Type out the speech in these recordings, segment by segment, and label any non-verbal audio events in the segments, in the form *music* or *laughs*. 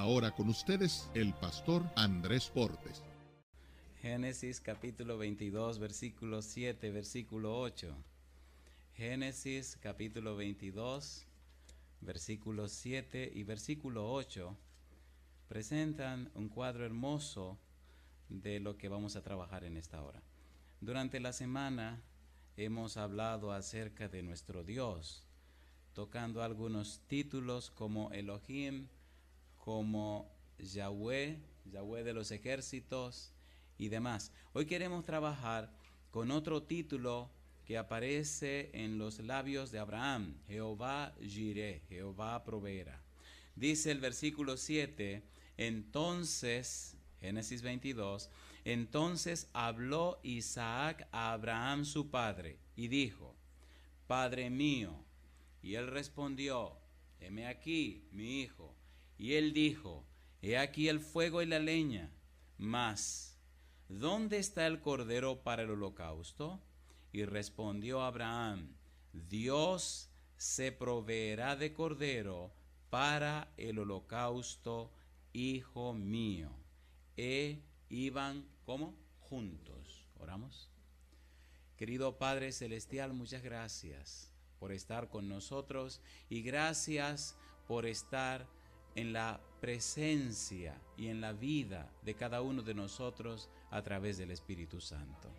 Ahora con ustedes el pastor Andrés Portes. Génesis capítulo 22, versículo 7, versículo 8. Génesis capítulo 22, versículo 7 y versículo 8 presentan un cuadro hermoso de lo que vamos a trabajar en esta hora. Durante la semana hemos hablado acerca de nuestro Dios, tocando algunos títulos como Elohim, como Yahweh, Yahweh de los ejércitos y demás. Hoy queremos trabajar con otro título que aparece en los labios de Abraham, Jehová Jireh, Jehová Provera. Dice el versículo 7, entonces, Génesis 22, entonces habló Isaac a Abraham su padre y dijo, Padre mío, y él respondió, heme aquí, mi hijo. Y él dijo, He aquí el fuego y la leña, mas ¿dónde está el cordero para el holocausto? Y respondió Abraham, Dios se proveerá de cordero para el holocausto, hijo mío. E iban, como Juntos. Oramos. Querido Padre Celestial, muchas gracias por estar con nosotros y gracias por estar en la presencia y en la vida de cada uno de nosotros a través del Espíritu Santo.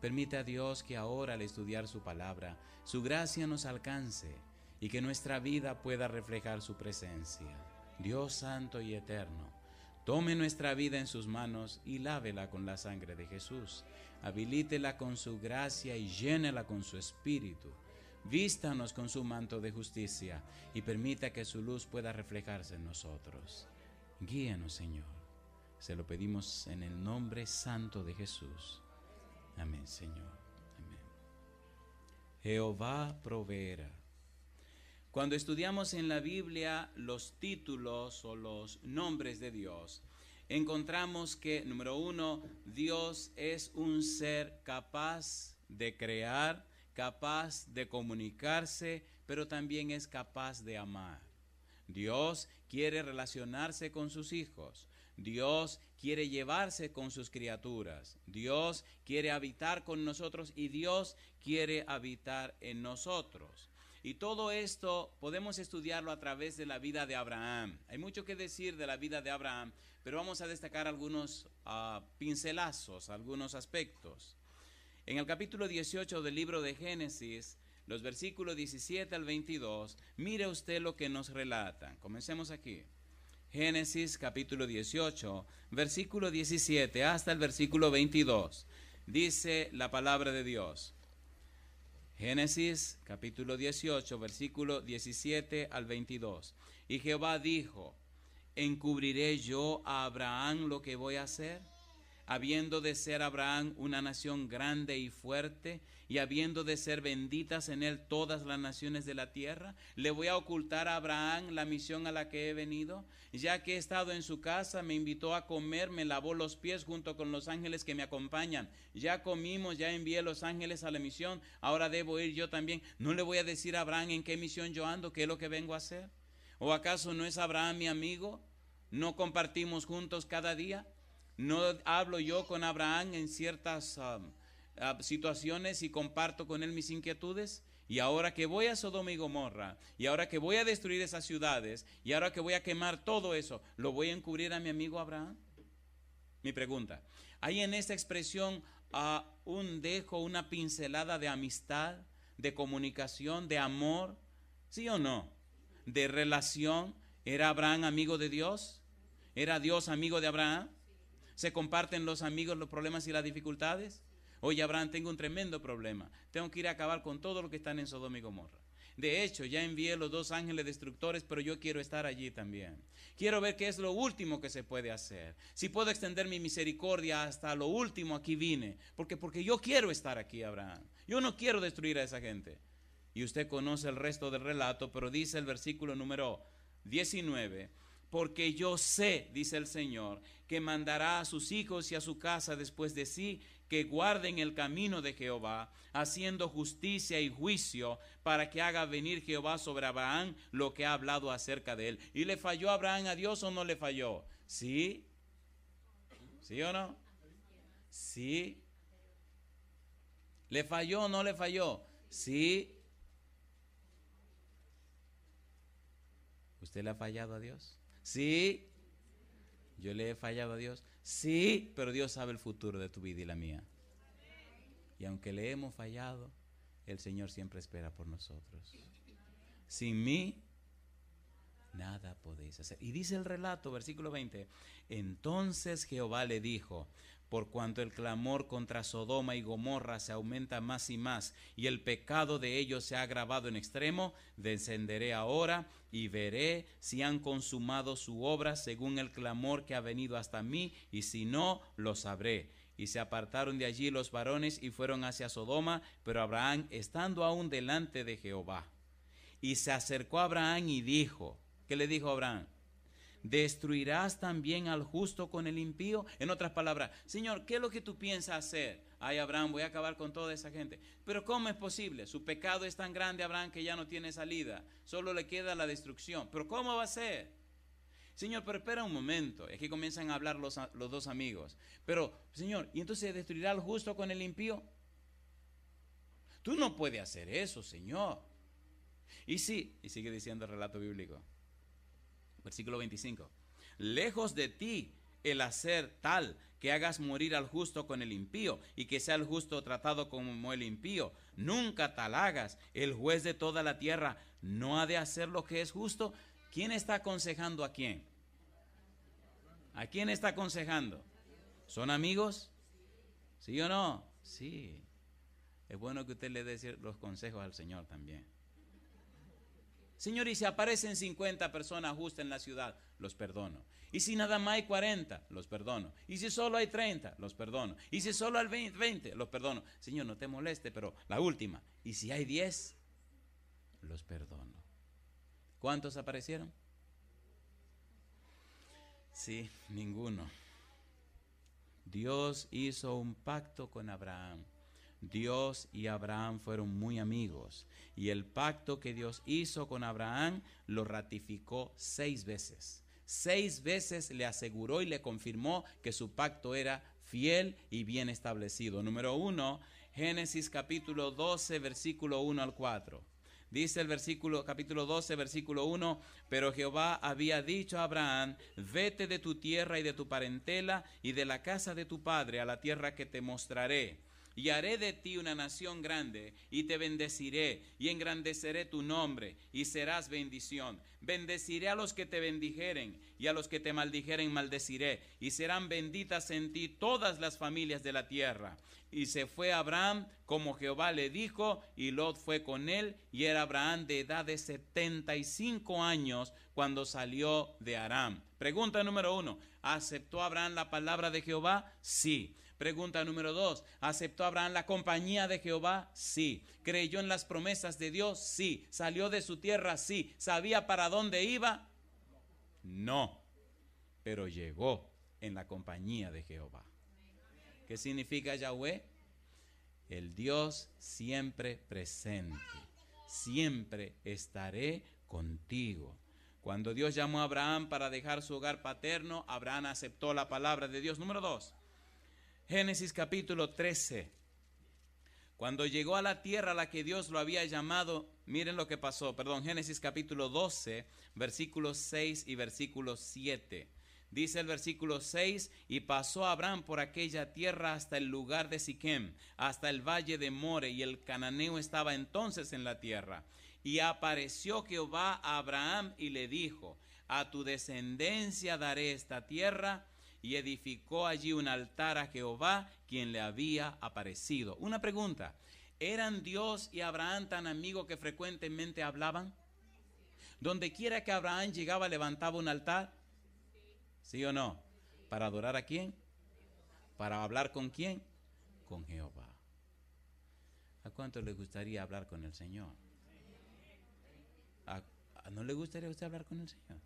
Permite a Dios que ahora al estudiar su palabra, su gracia nos alcance y que nuestra vida pueda reflejar su presencia. Dios Santo y Eterno, tome nuestra vida en sus manos y lávela con la sangre de Jesús. Habilítela con su gracia y llénela con su espíritu Vístanos con su manto de justicia y permita que su luz pueda reflejarse en nosotros. Guíanos, Señor. Se lo pedimos en el nombre santo de Jesús. Amén, Señor. Amén. Jehová proveerá. Cuando estudiamos en la Biblia los títulos o los nombres de Dios, encontramos que, número uno, Dios es un ser capaz de crear, capaz de comunicarse, pero también es capaz de amar. Dios quiere relacionarse con sus hijos. Dios quiere llevarse con sus criaturas. Dios quiere habitar con nosotros y Dios quiere habitar en nosotros. Y todo esto podemos estudiarlo a través de la vida de Abraham. Hay mucho que decir de la vida de Abraham, pero vamos a destacar algunos ah, pincelazos, algunos aspectos. En el capítulo 18 del libro de Génesis, los versículos 17 al 22, mire usted lo que nos relatan. Comencemos aquí. Génesis capítulo 18, versículo 17 hasta el versículo 22. Dice la palabra de Dios. Génesis capítulo 18, versículo 17 al 22. Y Jehová dijo, ¿encubriré yo a Abraham lo que voy a hacer? habiendo de ser Abraham una nación grande y fuerte, y habiendo de ser benditas en él todas las naciones de la tierra, le voy a ocultar a Abraham la misión a la que he venido, ya que he estado en su casa, me invitó a comer, me lavó los pies junto con los ángeles que me acompañan, ya comimos, ya envié los ángeles a la misión, ahora debo ir yo también, no le voy a decir a Abraham en qué misión yo ando, qué es lo que vengo a hacer, o acaso no es Abraham mi amigo, no compartimos juntos cada día, no hablo yo con Abraham en ciertas um, ah, situaciones y comparto con él mis inquietudes. Y ahora que voy a Sodoma y Gomorra, y ahora que voy a destruir esas ciudades, y ahora que voy a quemar todo eso, ¿lo voy a encubrir a mi amigo Abraham? Mi pregunta. ¿Hay en esta expresión ah, un dejo, una pincelada de amistad, de comunicación, de amor? ¿Sí o no? ¿De relación? ¿Era Abraham amigo de Dios? ¿Era Dios amigo de Abraham? ¿Se comparten los amigos los problemas y las dificultades? Oye, Abraham, tengo un tremendo problema. Tengo que ir a acabar con todo lo que están en Sodoma y Gomorra. De hecho, ya envié los dos ángeles destructores, pero yo quiero estar allí también. Quiero ver qué es lo último que se puede hacer. Si puedo extender mi misericordia hasta lo último, aquí vine. Porque, porque yo quiero estar aquí, Abraham. Yo no quiero destruir a esa gente. Y usted conoce el resto del relato, pero dice el versículo número 19 porque yo sé, dice el Señor, que mandará a sus hijos y a su casa después de sí, que guarden el camino de Jehová, haciendo justicia y juicio, para que haga venir Jehová sobre Abraham lo que ha hablado acerca de él. ¿Y le falló Abraham a Dios o no le falló? ¿Sí? ¿Sí o no? ¿Sí? ¿Le falló o no le falló? ¿Sí? ¿Usted le ha fallado a Dios? Sí. Yo le he fallado a Dios. Sí, pero Dios sabe el futuro de tu vida y la mía. Y aunque le hemos fallado, el Señor siempre espera por nosotros. Sin mí, nada podéis hacer. Y dice el relato, versículo 20, entonces Jehová le dijo, por cuanto el clamor contra Sodoma y Gomorra se aumenta más y más, y el pecado de ellos se ha agravado en extremo, descenderé ahora y veré si han consumado su obra según el clamor que ha venido hasta mí, y si no, lo sabré. Y se apartaron de allí los varones y fueron hacia Sodoma, pero Abraham, estando aún delante de Jehová, y se acercó a Abraham y dijo, ¿qué le dijo Abraham? destruirás también al justo con el impío. En otras palabras, Señor, ¿qué es lo que tú piensas hacer? Ay, Abraham, voy a acabar con toda esa gente. Pero ¿cómo es posible? Su pecado es tan grande, Abraham, que ya no tiene salida. Solo le queda la destrucción. Pero ¿cómo va a ser? Señor, pero espera un momento. Es que comienzan a hablar los, los dos amigos. Pero, Señor, ¿y entonces destruirá al justo con el impío? Tú no puedes hacer eso, Señor. Y sí, y sigue diciendo el relato bíblico versículo 25. Lejos de ti el hacer tal que hagas morir al justo con el impío y que sea el justo tratado como el impío. Nunca tal hagas. El juez de toda la tierra no ha de hacer lo que es justo. ¿Quién está aconsejando a quién? ¿A quién está aconsejando? ¿Son amigos? ¿Sí o no? Sí. Es bueno que usted le dé los consejos al Señor también. Señor, y si aparecen 50 personas justas en la ciudad, los perdono. Y si nada más hay 40, los perdono. Y si solo hay 30, los perdono. Y si solo hay 20, los perdono. Señor, no te moleste, pero la última. Y si hay 10, los perdono. ¿Cuántos aparecieron? Sí, ninguno. Dios hizo un pacto con Abraham. Dios y Abraham fueron muy amigos y el pacto que Dios hizo con Abraham lo ratificó seis veces. Seis veces le aseguró y le confirmó que su pacto era fiel y bien establecido. Número uno, Génesis capítulo 12, versículo 1 al 4. Dice el versículo, capítulo 12, versículo 1, pero Jehová había dicho a Abraham, vete de tu tierra y de tu parentela y de la casa de tu padre a la tierra que te mostraré y haré de ti una nación grande, y te bendeciré, y engrandeceré tu nombre, y serás bendición. Bendeciré a los que te bendijeren, y a los que te maldijeren maldeciré, y serán benditas en ti todas las familias de la tierra. Y se fue Abraham, como Jehová le dijo, y Lot fue con él, y era Abraham de edad de 75 años cuando salió de Aram. Pregunta número uno, ¿aceptó Abraham la palabra de Jehová? Sí. Pregunta número dos, ¿aceptó Abraham la compañía de Jehová? Sí. ¿Creyó en las promesas de Dios? Sí. ¿Salió de su tierra? Sí. ¿Sabía para dónde iba? No. Pero llegó en la compañía de Jehová. ¿Qué significa Yahweh? El Dios siempre presente. Siempre estaré contigo. Cuando Dios llamó a Abraham para dejar su hogar paterno, Abraham aceptó la palabra de Dios. Número dos, Génesis capítulo 13. Cuando llegó a la tierra a la que Dios lo había llamado, miren lo que pasó, perdón, Génesis capítulo 12, versículos 6 y versículo 7. Dice el versículo 6, y pasó Abraham por aquella tierra hasta el lugar de Siquem, hasta el valle de More, y el cananeo estaba entonces en la tierra. Y apareció Jehová a Abraham y le dijo, a tu descendencia daré esta tierra, y edificó allí un altar a Jehová, quien le había aparecido. Una pregunta, ¿eran Dios y Abraham tan amigos que frecuentemente hablaban? Donde quiera que Abraham llegaba, levantaba un altar. ¿Sí o no? ¿Para adorar a quién? ¿Para hablar con quién? Con Jehová. ¿A cuánto le gustaría hablar con el Señor? no le gustaría usted hablar con el Señor?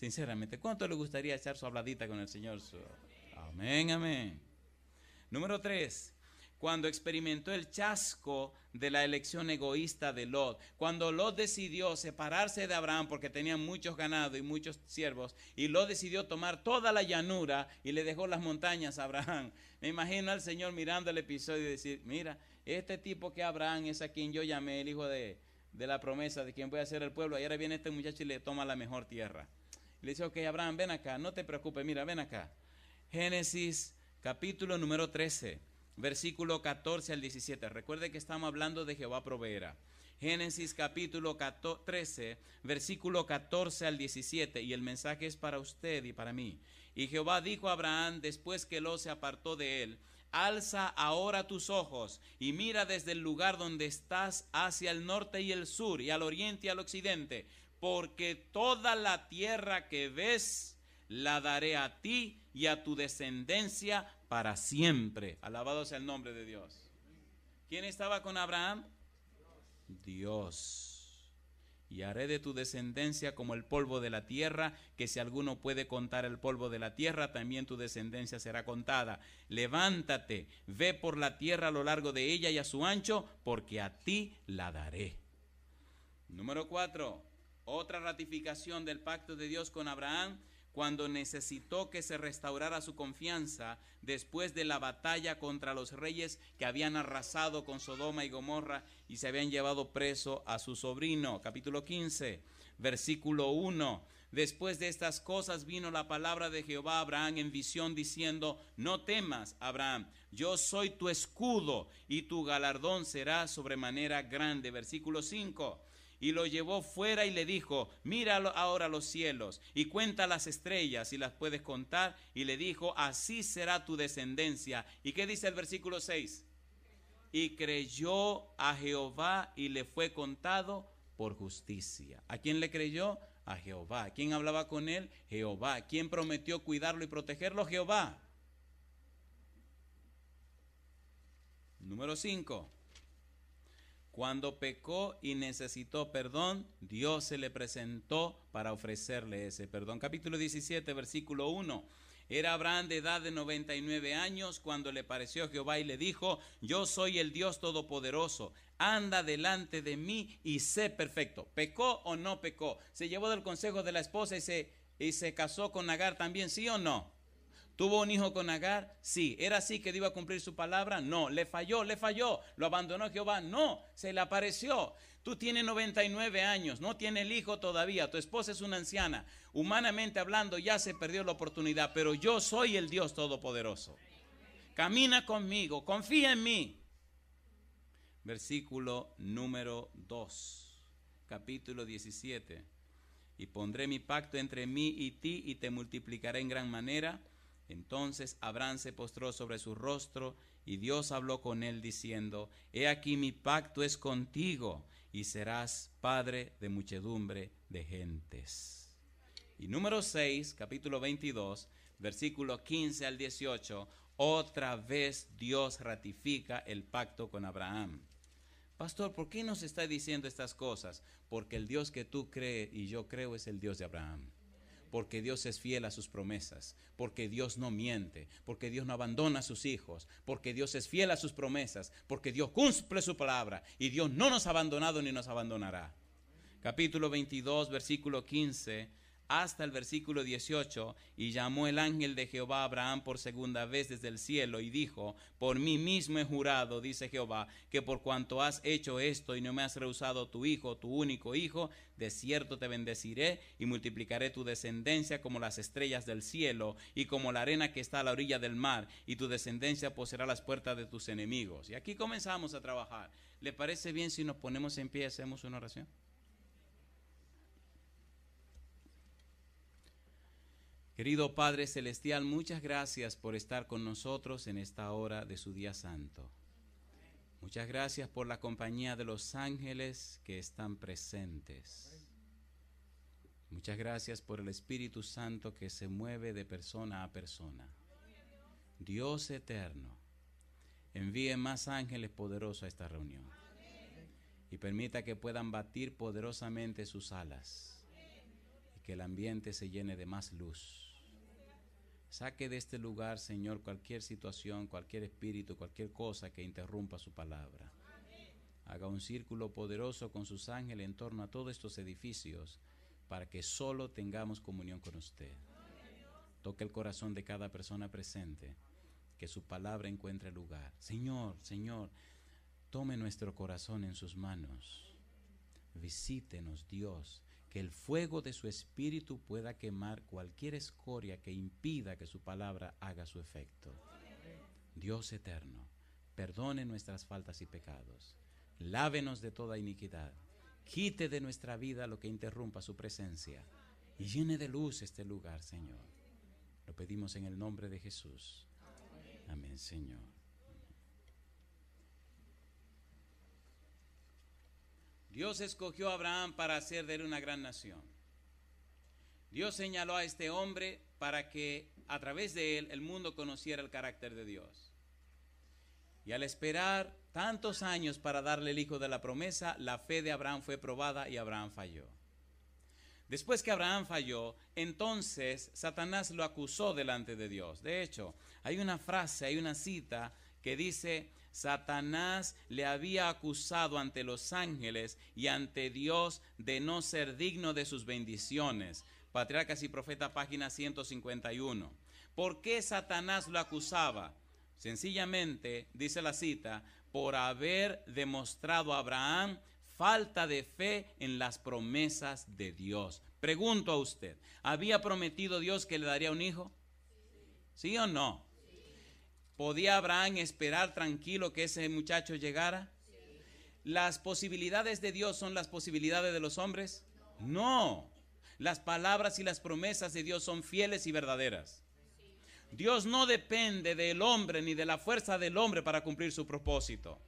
Sinceramente, ¿cuánto le gustaría echar su habladita con el Señor? Amén, amén. Número tres, cuando experimentó el chasco de la elección egoísta de Lot. Cuando Lot decidió separarse de Abraham porque tenía muchos ganados y muchos siervos, y Lot decidió tomar toda la llanura y le dejó las montañas a Abraham. Me imagino al Señor mirando el episodio y decir, mira, este tipo que Abraham es a quien yo llamé el hijo de, la promesa, de quien voy a ser el pueblo, y ahora viene este muchacho y le toma la mejor tierra le dice, ok, Abraham, ven acá, no te preocupes, mira, ven acá. Génesis capítulo número 13, versículo 14 al 17. Recuerde que estamos hablando de Jehová proveera Génesis capítulo 13, versículo 14 al 17, y el mensaje es para usted y para mí. Y Jehová dijo a Abraham, después que lo se apartó de él, Alza ahora tus ojos y mira desde el lugar donde estás hacia el norte y el sur y al oriente y al occidente porque toda la tierra que ves la daré a ti y a tu descendencia para siempre. Alabado sea el nombre de Dios. ¿Quién estaba con Abraham? Dios. Y haré de tu descendencia como el polvo de la tierra, que si alguno puede contar el polvo de la tierra, también tu descendencia será contada. Levántate, ve por la tierra a lo largo de ella y a su ancho, porque a ti la daré. Número cuatro. Otra ratificación del pacto de Dios con Abraham cuando necesitó que se restaurara su confianza después de la batalla contra los reyes que habían arrasado con Sodoma y Gomorra y se habían llevado preso a su sobrino. Capítulo 15, versículo 1. Después de estas cosas vino la palabra de Jehová a Abraham en visión diciendo, no temas, Abraham, yo soy tu escudo y tu galardón será sobremanera grande. Versículo 5 y lo llevó fuera y le dijo, mira ahora los cielos y cuenta las estrellas si las puedes contar. Y le dijo, así será tu descendencia. ¿Y qué dice el versículo 6? Y creyó a Jehová y le fue contado por justicia. ¿A quién le creyó? A Jehová. ¿Quién hablaba con él? Jehová. ¿Quién prometió cuidarlo y protegerlo? Jehová. Número 5. Cuando pecó y necesitó perdón, Dios se le presentó para ofrecerle ese perdón. Capítulo 17, versículo 1. Era Abraham de edad de 99 años cuando le pareció Jehová y le dijo, yo soy el Dios Todopoderoso, anda delante de mí y sé perfecto. ¿Pecó o no pecó? ¿Se llevó del consejo de la esposa y se, y se casó con Nagar también, sí o no? ¿Tuvo un hijo con Agar? Sí. ¿Era así que iba a cumplir su palabra? No. ¿Le falló? ¿Le falló? ¿Lo abandonó Jehová? No. Se le apareció. Tú tienes 99 años, no tienes el hijo todavía, tu esposa es una anciana. Humanamente hablando ya se perdió la oportunidad, pero yo soy el Dios Todopoderoso. Camina conmigo, confía en mí. Versículo número 2, capítulo 17. Y pondré mi pacto entre mí y ti y te multiplicaré en gran manera entonces Abraham se postró sobre su rostro y Dios habló con él diciendo, He aquí mi pacto es contigo y serás padre de muchedumbre de gentes. Y número 6, capítulo 22, versículo 15 al 18, otra vez Dios ratifica el pacto con Abraham. Pastor, ¿por qué nos está diciendo estas cosas? Porque el Dios que tú crees y yo creo es el Dios de Abraham porque Dios es fiel a sus promesas, porque Dios no miente, porque Dios no abandona a sus hijos, porque Dios es fiel a sus promesas, porque Dios cumple su palabra y Dios no nos ha abandonado ni nos abandonará. Capítulo 22, versículo 15 hasta el versículo 18, y llamó el ángel de Jehová a Abraham por segunda vez desde el cielo y dijo, por mí mismo he jurado, dice Jehová, que por cuanto has hecho esto y no me has rehusado tu hijo, tu único hijo, de cierto te bendeciré y multiplicaré tu descendencia como las estrellas del cielo y como la arena que está a la orilla del mar, y tu descendencia poseerá las puertas de tus enemigos. Y aquí comenzamos a trabajar. ¿Le parece bien si nos ponemos en pie y hacemos una oración? Querido Padre Celestial, muchas gracias por estar con nosotros en esta hora de su día santo. Muchas gracias por la compañía de los ángeles que están presentes. Muchas gracias por el Espíritu Santo que se mueve de persona a persona. Dios eterno, envíe más ángeles poderosos a esta reunión y permita que puedan batir poderosamente sus alas y que el ambiente se llene de más luz Saque de este lugar, Señor, cualquier situación, cualquier espíritu, cualquier cosa que interrumpa su palabra. Haga un círculo poderoso con sus ángeles en torno a todos estos edificios para que solo tengamos comunión con usted. Toque el corazón de cada persona presente, que su palabra encuentre lugar. Señor, Señor, tome nuestro corazón en sus manos. Visítenos, Dios, que el fuego de su espíritu pueda quemar cualquier escoria que impida que su palabra haga su efecto. Dios eterno, perdone nuestras faltas y pecados, lávenos de toda iniquidad, quite de nuestra vida lo que interrumpa su presencia y llene de luz este lugar, Señor. Lo pedimos en el nombre de Jesús. Amén, Señor. Dios escogió a Abraham para hacer de él una gran nación. Dios señaló a este hombre para que a través de él el mundo conociera el carácter de Dios. Y al esperar tantos años para darle el hijo de la promesa, la fe de Abraham fue probada y Abraham falló. Después que Abraham falló, entonces Satanás lo acusó delante de Dios. De hecho, hay una frase, hay una cita que dice, Satanás le había acusado ante los ángeles y ante Dios de no ser digno de sus bendiciones. Patriarcas y Profeta, página 151. ¿Por qué Satanás lo acusaba? Sencillamente, dice la cita, por haber demostrado a Abraham falta de fe en las promesas de Dios. Pregunto a usted, ¿había prometido Dios que le daría un hijo? ¿Sí o no? ¿Podía Abraham esperar tranquilo que ese muchacho llegara? ¿Las posibilidades de Dios son las posibilidades de los hombres? No. Las palabras y las promesas de Dios son fieles y verdaderas. Dios no depende del hombre ni de la fuerza del hombre para cumplir su propósito.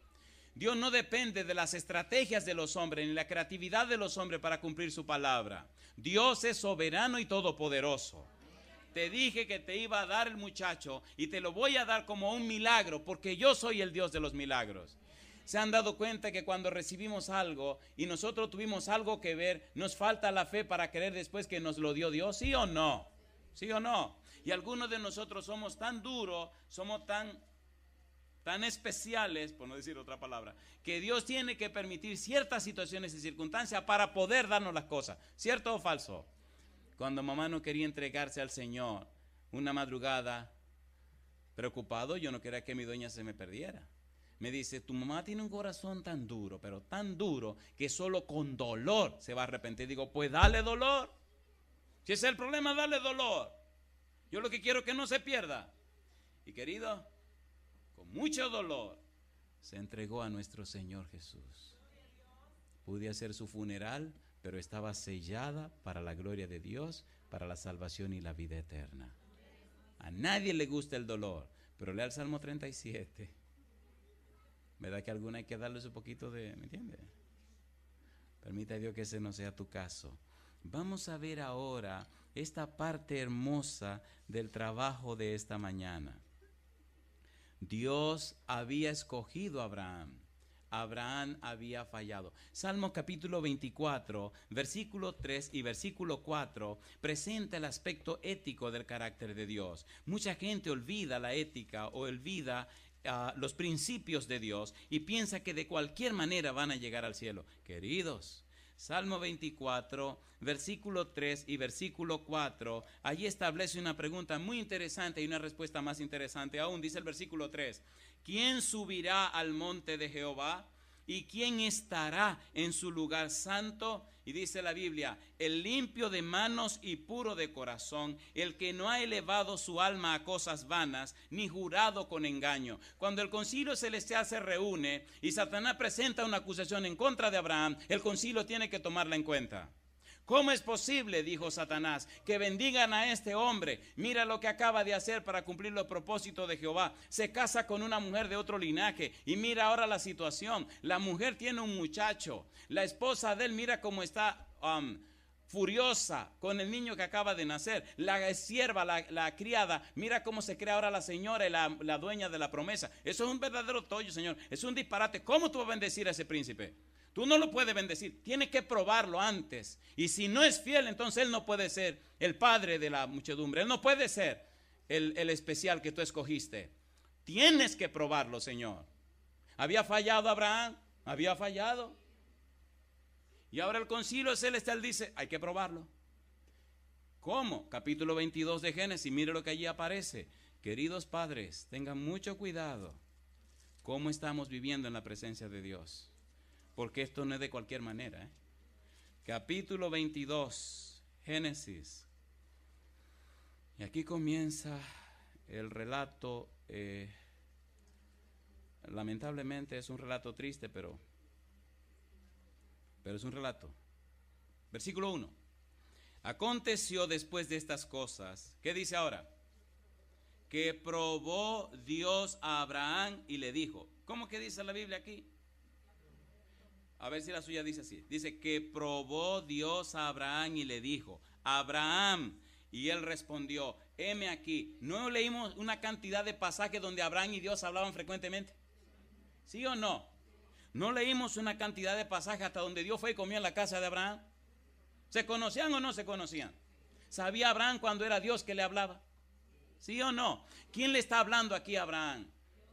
Dios no depende de las estrategias de los hombres ni la creatividad de los hombres para cumplir su palabra. Dios es soberano y todopoderoso te dije que te iba a dar el muchacho y te lo voy a dar como un milagro, porque yo soy el Dios de los milagros. Se han dado cuenta que cuando recibimos algo y nosotros tuvimos algo que ver, nos falta la fe para creer después que nos lo dio Dios, ¿sí o no? ¿Sí o no? Y algunos de nosotros somos tan duros, somos tan tan especiales, por no decir otra palabra, que Dios tiene que permitir ciertas situaciones y circunstancias para poder darnos las cosas, ¿cierto o falso? Cuando mamá no quería entregarse al Señor, una madrugada, preocupado, yo no quería que mi dueña se me perdiera. Me dice, tu mamá tiene un corazón tan duro, pero tan duro, que solo con dolor se va a arrepentir. Digo, pues dale dolor. Si ese es el problema, dale dolor. Yo lo que quiero es que no se pierda. Y querido, con mucho dolor, se entregó a nuestro Señor Jesús. Pude hacer su funeral pero estaba sellada para la gloria de Dios, para la salvación y la vida eterna. A nadie le gusta el dolor, pero lea el Salmo 37. ¿Verdad que alguna hay que darles un poquito de... ¿Me entiendes? Permita a Dios que ese no sea tu caso. Vamos a ver ahora esta parte hermosa del trabajo de esta mañana. Dios había escogido a Abraham Abraham había fallado. Salmo capítulo 24, versículo 3 y versículo 4 presenta el aspecto ético del carácter de Dios. Mucha gente olvida la ética o olvida ah, los principios de Dios y piensa que de cualquier manera van a llegar al cielo. Queridos, Salmo 24, versículo 3 y versículo 4, allí establece una pregunta muy interesante y una respuesta más interesante aún, dice el versículo 3. ¿Quién subirá al monte de Jehová? ¿Y quién estará en su lugar santo? Y dice la Biblia, el limpio de manos y puro de corazón, el que no ha elevado su alma a cosas vanas, ni jurado con engaño. Cuando el concilio celestial se reúne y Satanás presenta una acusación en contra de Abraham, el concilio tiene que tomarla en cuenta. ¿Cómo es posible, dijo Satanás, que bendigan a este hombre? Mira lo que acaba de hacer para cumplir los propósitos de Jehová. Se casa con una mujer de otro linaje y mira ahora la situación. La mujer tiene un muchacho. La esposa de él mira cómo está um, furiosa con el niño que acaba de nacer. La sierva, la, criada, mira cómo se crea ahora la señora y la, la dueña de la promesa. Eso es un verdadero tollo, Señor. Es un disparate. ¿Cómo tú vas a bendecir a ese príncipe? Tú no lo puedes bendecir, tiene que probarlo antes. Y si no es fiel, entonces él no puede ser el padre de la muchedumbre, él no puede ser el, especial que tú escogiste. Tienes que probarlo, Señor. Había fallado Abraham, había fallado. Y ahora el concilio celestial dice, hay que probarlo. ¿Cómo? Capítulo 22 de Génesis, mire lo que allí aparece. Queridos padres, tengan mucho cuidado cómo estamos viviendo en la presencia de Dios porque esto no es de cualquier manera. ¿eh? Capítulo 22, Génesis. Y aquí comienza el relato. Eh, lamentablemente es un relato triste, pero, pero es un relato. Versículo 1. Aconteció después de estas cosas. ¿Qué dice ahora? Que probó Dios a Abraham y le dijo. ¿Cómo que dice la Biblia aquí? A ver si la suya dice así. Dice que probó Dios a Abraham y le dijo, Abraham. Y él respondió, heme aquí. ¿No leímos una cantidad de pasajes donde Abraham y Dios hablaban frecuentemente? ¿Sí o no? ¿No leímos una cantidad de pasajes hasta donde Dios fue y comió en la casa de Abraham? ¿Se conocían o no se conocían? ¿Sabía Abraham cuando era Dios que le hablaba? ¿Sí o no? ¿Quién le está hablando aquí a Abraham?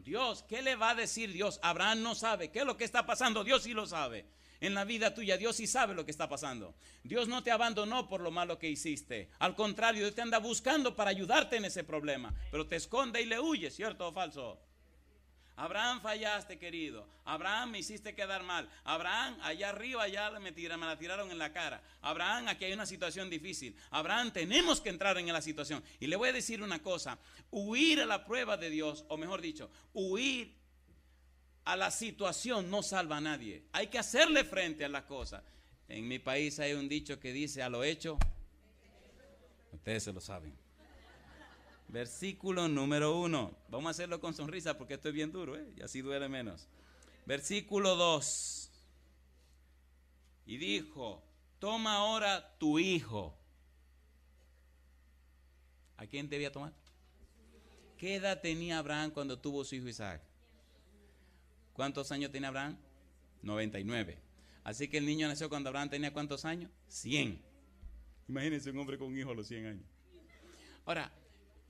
Dios, ¿qué le va a decir Dios? Abraham no sabe. ¿Qué es lo que está pasando? Dios sí lo sabe. En la vida tuya, Dios sí sabe lo que está pasando. Dios no te abandonó por lo malo que hiciste. Al contrario, Dios te anda buscando para ayudarte en ese problema. Pero te esconde y le huye, ¿cierto o falso? Abraham fallaste, querido. Abraham me hiciste quedar mal. Abraham, allá arriba ya me, me la tiraron en la cara. Abraham, aquí hay una situación difícil. Abraham, tenemos que entrar en la situación. Y le voy a decir una cosa. Huir a la prueba de Dios, o mejor dicho, huir a la situación no salva a nadie. Hay que hacerle frente a las cosas. En mi país hay un dicho que dice a lo hecho. Ustedes se lo saben. Versículo número uno Vamos a hacerlo con sonrisa porque esto es bien duro, ¿eh? y así duele menos. Versículo dos Y dijo, toma ahora tu hijo. ¿A quién debía tomar? ¿Qué edad tenía Abraham cuando tuvo su hijo Isaac? ¿Cuántos años tenía Abraham? 99. Así que el niño nació cuando Abraham tenía cuántos años? 100. Imagínense un hombre con un hijo a los 100 años. Ahora,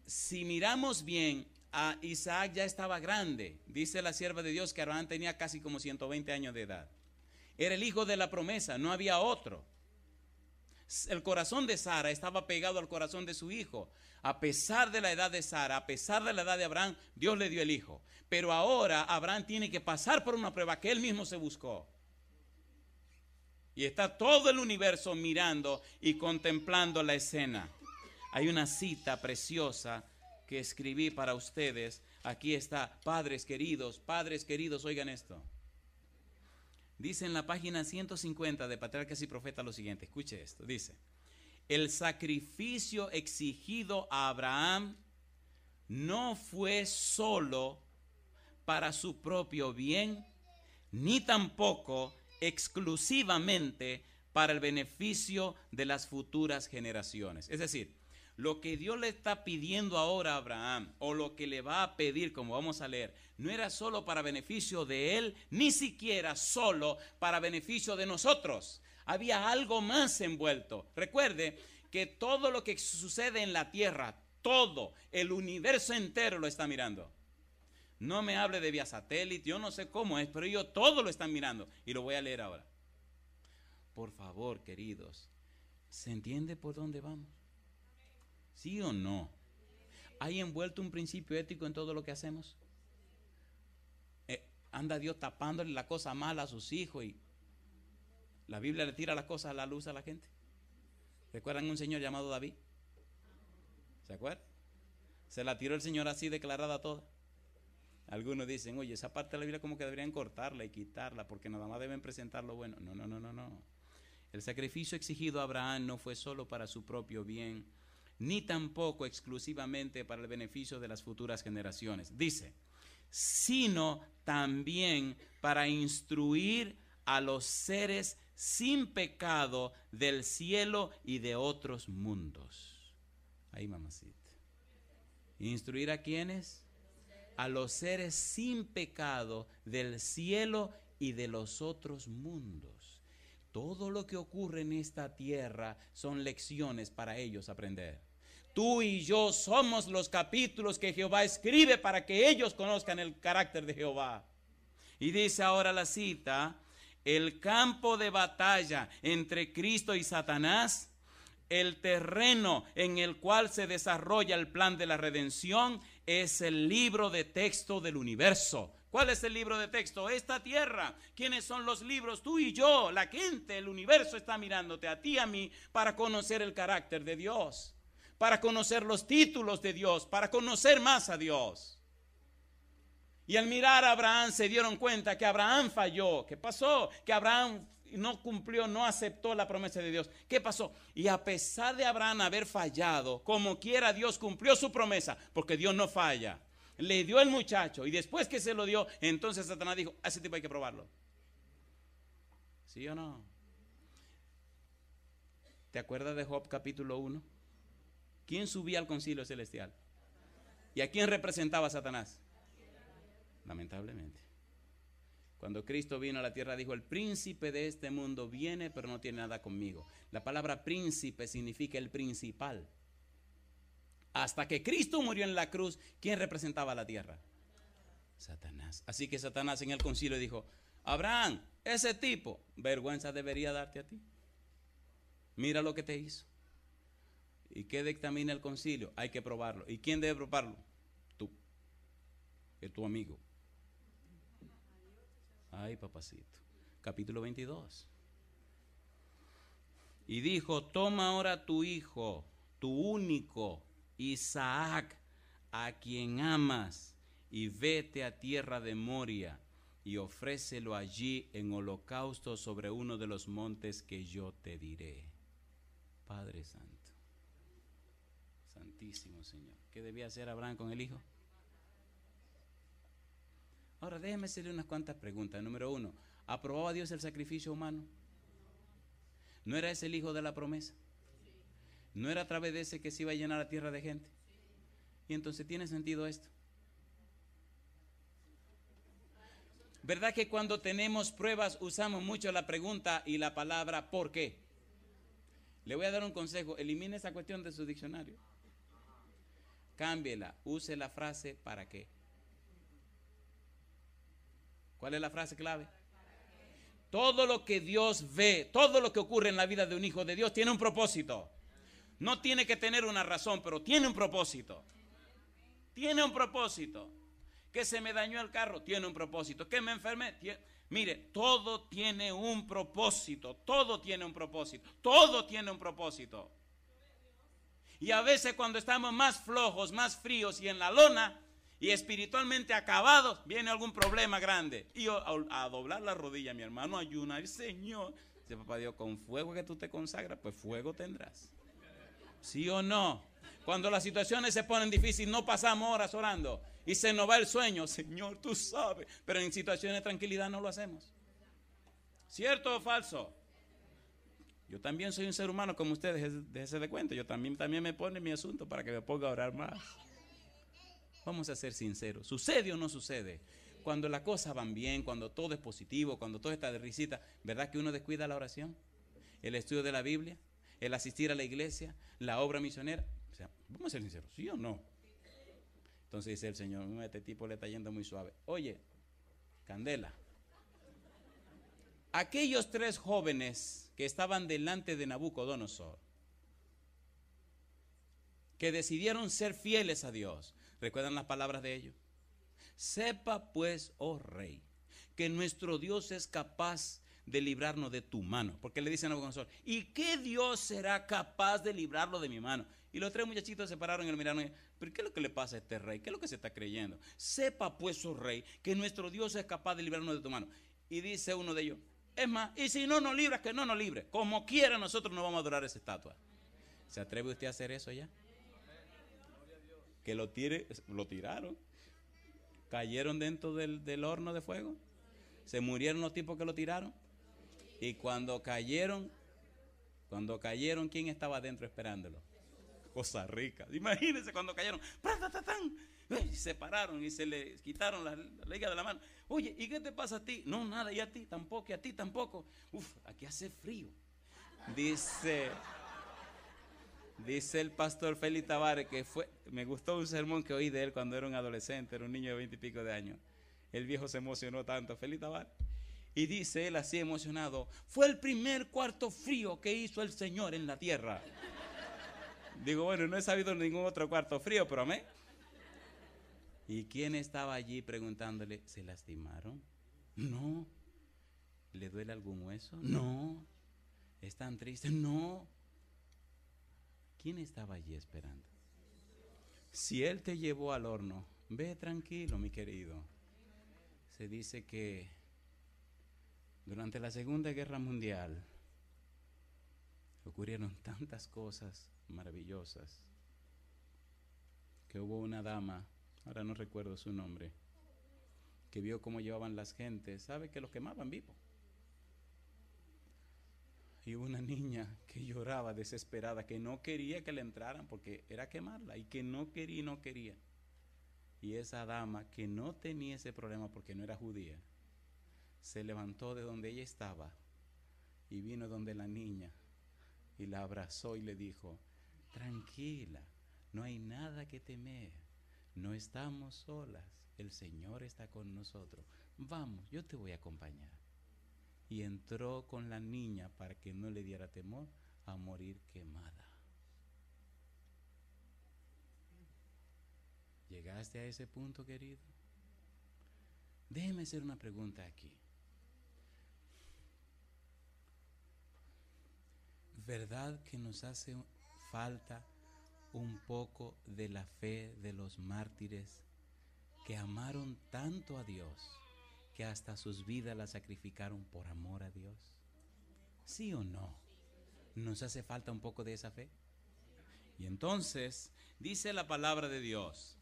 si miramos bien, a Isaac ya estaba grande. Dice la sierva de Dios que Abraham tenía casi como 120 años de edad. Era el hijo de la promesa, no había otro. El corazón de Sara estaba pegado al corazón de su hijo. A pesar de la edad de Sara, a pesar de la edad de Abraham, Dios le dio el hijo. Pero ahora Abraham tiene que pasar por una prueba que él mismo se buscó. Y está todo el universo mirando y contemplando la escena. Hay una cita preciosa que escribí para ustedes. Aquí está, padres queridos, padres queridos, oigan esto. Dice en la página 150 de Patriarcas y Profetas lo siguiente, escuche esto, dice, el sacrificio exigido a Abraham no fue solo para su propio bien, ni tampoco exclusivamente para el beneficio de las futuras generaciones. Es decir, lo que Dios le está pidiendo ahora a Abraham, o lo que le va a pedir, como vamos a leer, no era solo para beneficio de él, ni siquiera solo para beneficio de nosotros. Había algo más envuelto. Recuerde que todo lo que sucede en la tierra, todo, el universo entero lo está mirando. No me hable de vía satélite, yo no sé cómo es, pero ellos todo lo están mirando. Y lo voy a leer ahora. Por favor, queridos, ¿se entiende por dónde vamos? ¿Sí o no? ¿Hay envuelto un principio ético en todo lo que hacemos? Eh, anda Dios tapándole la cosa mala a sus hijos y la Biblia le tira las cosas a la luz a la gente. ¿Recuerdan un señor llamado David? ¿Se acuerdan? Se la tiró el señor así declarada toda. Algunos dicen, oye, esa parte de la Biblia como que deberían cortarla y quitarla porque nada más deben presentar lo bueno. No, no, no, no, no. El sacrificio exigido a Abraham no fue solo para su propio bien, ni tampoco exclusivamente para el beneficio de las futuras generaciones. Dice, sino también para instruir a los seres sin pecado del cielo y de otros mundos. Ahí mamacita. ¿Instruir a quiénes? A los seres sin pecado del cielo y de los otros mundos. Todo lo que ocurre en esta tierra son lecciones para ellos aprender. Tú y yo somos los capítulos que Jehová escribe para que ellos conozcan el carácter de Jehová. Y dice ahora la cita, el campo de batalla entre Cristo y Satanás, el terreno en el cual se desarrolla el plan de la redención, es el libro de texto del universo. ¿Cuál es el libro de texto? Esta tierra. ¿Quiénes son los libros? Tú y yo, la gente, el universo está mirándote a ti, a mí, para conocer el carácter de Dios para conocer los títulos de Dios, para conocer más a Dios. Y al mirar a Abraham se dieron cuenta que Abraham falló. ¿Qué pasó? Que Abraham no cumplió, no aceptó la promesa de Dios. ¿Qué pasó? Y a pesar de Abraham haber fallado, como quiera Dios cumplió su promesa, porque Dios no falla. Le dio el muchacho y después que se lo dio, entonces Satanás dijo, a ese tipo hay que probarlo. ¿Sí o no? ¿Te acuerdas de Job capítulo 1? ¿Quién subía al concilio celestial? ¿Y a quién representaba Satanás? Lamentablemente. Cuando Cristo vino a la tierra dijo, el príncipe de este mundo viene pero no tiene nada conmigo. La palabra príncipe significa el principal. Hasta que Cristo murió en la cruz, ¿quién representaba a la tierra? Satanás. Así que Satanás en el concilio dijo, Abraham, ese tipo, vergüenza debería darte a ti. Mira lo que te hizo. ¿Y qué dictamina el concilio? Hay que probarlo. ¿Y quién debe probarlo? Tú. Es tu amigo. Ay, papacito. Capítulo 22. Y dijo, toma ahora tu hijo, tu único, Isaac, a quien amas, y vete a tierra de Moria, y ofrécelo allí en holocausto sobre uno de los montes que yo te diré. Padre Santo. Santísimo Señor. ¿Qué debía hacer Abraham con el hijo? Ahora déjeme hacerle unas cuantas preguntas. Número uno, ¿aprobaba Dios el sacrificio humano? ¿No era ese el hijo de la promesa? ¿No era a través de ese que se iba a llenar la tierra de gente? Y entonces tiene sentido esto. ¿Verdad que cuando tenemos pruebas usamos mucho la pregunta y la palabra por qué? Le voy a dar un consejo, elimine esa cuestión de su diccionario cámbiela, use la frase para qué. ¿Cuál es la frase clave? Todo lo que Dios ve, todo lo que ocurre en la vida de un hijo de Dios tiene un propósito. No tiene que tener una razón, pero tiene un propósito. Tiene un propósito. Que se me dañó el carro, tiene un propósito. Que me enfermé, Mire, todo tiene un propósito, todo tiene un propósito, todo tiene un propósito. Y a veces cuando estamos más flojos, más fríos y en la lona y espiritualmente acabados, viene algún problema grande. Y a, doblar la rodilla, mi hermano, ayuna, al Señor. Dice papá Dios, con fuego que tú te consagras, pues fuego tendrás. ¿Sí o no? Cuando las situaciones se ponen difíciles, no pasamos horas orando y se nos va el sueño. Señor, tú sabes. Pero en situaciones de tranquilidad no lo hacemos. ¿Cierto o falso? Yo también soy un ser humano como ustedes, déjese de cuenta. Yo también, también me pone mi asunto para que me ponga a orar más. Vamos a ser sinceros. ¿Sucede o no sucede? Cuando las cosas van bien, cuando todo es positivo, cuando todo está de risita, ¿verdad que uno descuida la oración? El estudio de la Biblia, el asistir a la iglesia, la obra misionera. O sea, vamos a ser sinceros, ¿sí o no? Entonces dice el Señor, mm, este tipo le está yendo muy suave. Oye, Candela, aquellos tres jóvenes que estaban delante de Nabucodonosor, que decidieron ser fieles a Dios, ¿recuerdan las palabras de ellos? Sepa pues, oh rey, que nuestro Dios es capaz de librarnos de tu mano. Porque le dice a Nabucodonosor, ¿y qué Dios será capaz de librarlo de mi mano? Y los tres muchachitos se pararon y lo miraron. ¿Pero qué es lo que le pasa a este rey? ¿Qué es lo que se está creyendo? Sepa pues, oh rey, que nuestro Dios es capaz de librarnos de tu mano. Y dice uno de ellos, es más, y si no nos libras, que no nos libre. Como quiera, nosotros no vamos a adorar esa estatua. ¿Se atreve usted a hacer eso ya? Que lo tire, lo tiraron. Cayeron dentro del, horno de fuego. Se murieron los tipos que lo tiraron. Y cuando cayeron, cuando cayeron, ¿quién estaba adentro esperándolo? Cosa rica. Imagínense cuando cayeron. ¡Pratatatán! *laughs* Y se pararon y se le quitaron la, la de la mano. Oye, ¿y qué te pasa a ti? No, nada, y a ti tampoco, y a ti tampoco. Uf, aquí hace frío. Dice, dice el pastor Félix Tavares que fue, me gustó un sermón que oí de él cuando era un adolescente, era un niño de pico de años. El viejo se emocionó tanto, Félix Tavares. Y dice él así emocionado, fue el primer cuarto frío que hizo el Señor en la tierra. Digo, bueno, no he sabido ningún otro cuarto frío, pero amén. ¿Y quién estaba allí preguntándole, ¿se lastimaron? No. ¿Le duele algún hueso? No. ¿Están triste? No. ¿Quién estaba allí esperando? Si Él te llevó al horno, ve tranquilo, mi querido. Se dice que durante la Segunda Guerra Mundial ocurrieron tantas cosas maravillosas que hubo una dama ahora no recuerdo su nombre, que vio cómo llevaban las gentes, sabe que los quemaban vivo. Y una niña que lloraba desesperada, que no quería que le entraran porque era quemarla y que no quería no quería. Y esa dama que no tenía ese problema porque no era judía, se levantó de donde ella estaba y vino donde la niña y la abrazó y le dijo, tranquila, no hay nada que temer no estamos solas, el Señor está con nosotros. Vamos, yo te voy a acompañar. Y entró con la niña para que no le diera temor a morir quemada. ¿Llegaste a ese punto, querido? Déjeme hacer una pregunta aquí. ¿Verdad que nos hace falta? un poco de la fe de los mártires que amaron tanto a Dios que hasta sus vidas la sacrificaron por amor a Dios? ¿Sí o no? ¿Nos hace falta un poco de esa fe? Y entonces dice la palabra de Dios,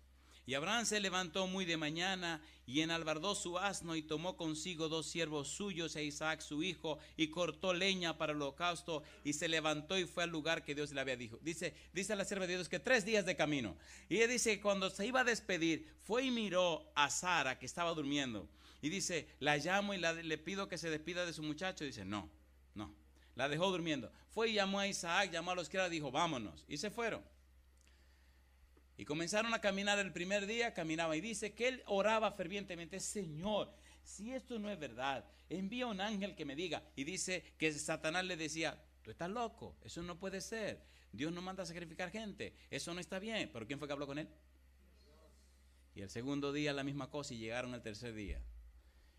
y Abraham se levantó muy de mañana y enalbardó su asno y tomó consigo dos siervos suyos e Isaac su hijo y cortó leña para el holocausto y se levantó y fue al lugar que Dios le había dicho. Dice, dice la sierva de Dios que tres días de camino. Y ella dice, cuando se iba a despedir, fue y miró a Sara que estaba durmiendo. Y dice, la llamo y le pido que se despida de su muchacho. Y dice, no, no. La dejó durmiendo. Fue y llamó a Isaac, llamó a los que era, dijo, vámonos. Y se fueron. Y comenzaron a caminar el primer día, caminaba y dice que él oraba fervientemente, Señor, si esto no es verdad, envía un ángel que me diga. Y dice que Satanás le decía, tú estás loco, eso no puede ser, Dios no manda a sacrificar gente, eso no está bien. Pero ¿quién fue que habló con él? Y el segundo día la misma cosa y llegaron al tercer día.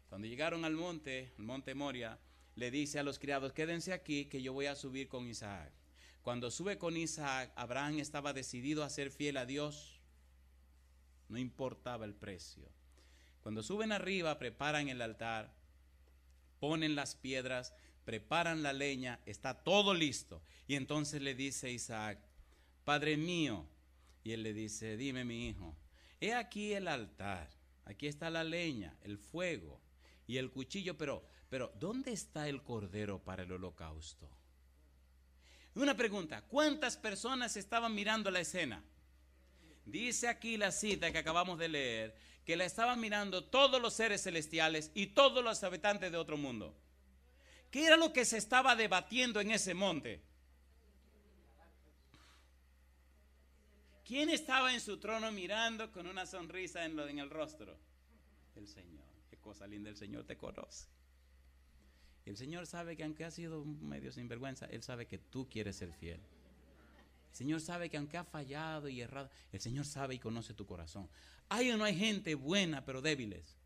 Cuando llegaron al monte, al monte Moria, le dice a los criados, quédense aquí que yo voy a subir con Isaac. Cuando sube con Isaac, Abraham estaba decidido a ser fiel a Dios. No importaba el precio. Cuando suben arriba, preparan el altar, ponen las piedras, preparan la leña, está todo listo. Y entonces le dice Isaac, Padre mío, y él le dice, dime mi hijo, he aquí el altar, aquí está la leña, el fuego y el cuchillo, pero, pero ¿dónde está el cordero para el holocausto? Una pregunta, ¿cuántas personas estaban mirando la escena? Dice aquí la cita que acabamos de leer, que la estaban mirando todos los seres celestiales y todos los habitantes de otro mundo. ¿Qué era lo que se estaba debatiendo en ese monte? ¿Quién estaba en su trono mirando con una sonrisa en, el rostro? El Señor. Qué cosa linda el Señor te conoce. El Señor sabe que aunque ha sido medio sinvergüenza, Él sabe que tú quieres ser fiel. El Señor sabe que aunque ha fallado y errado, el Señor sabe y conoce tu corazón. Hay o no hay gente buena pero débiles.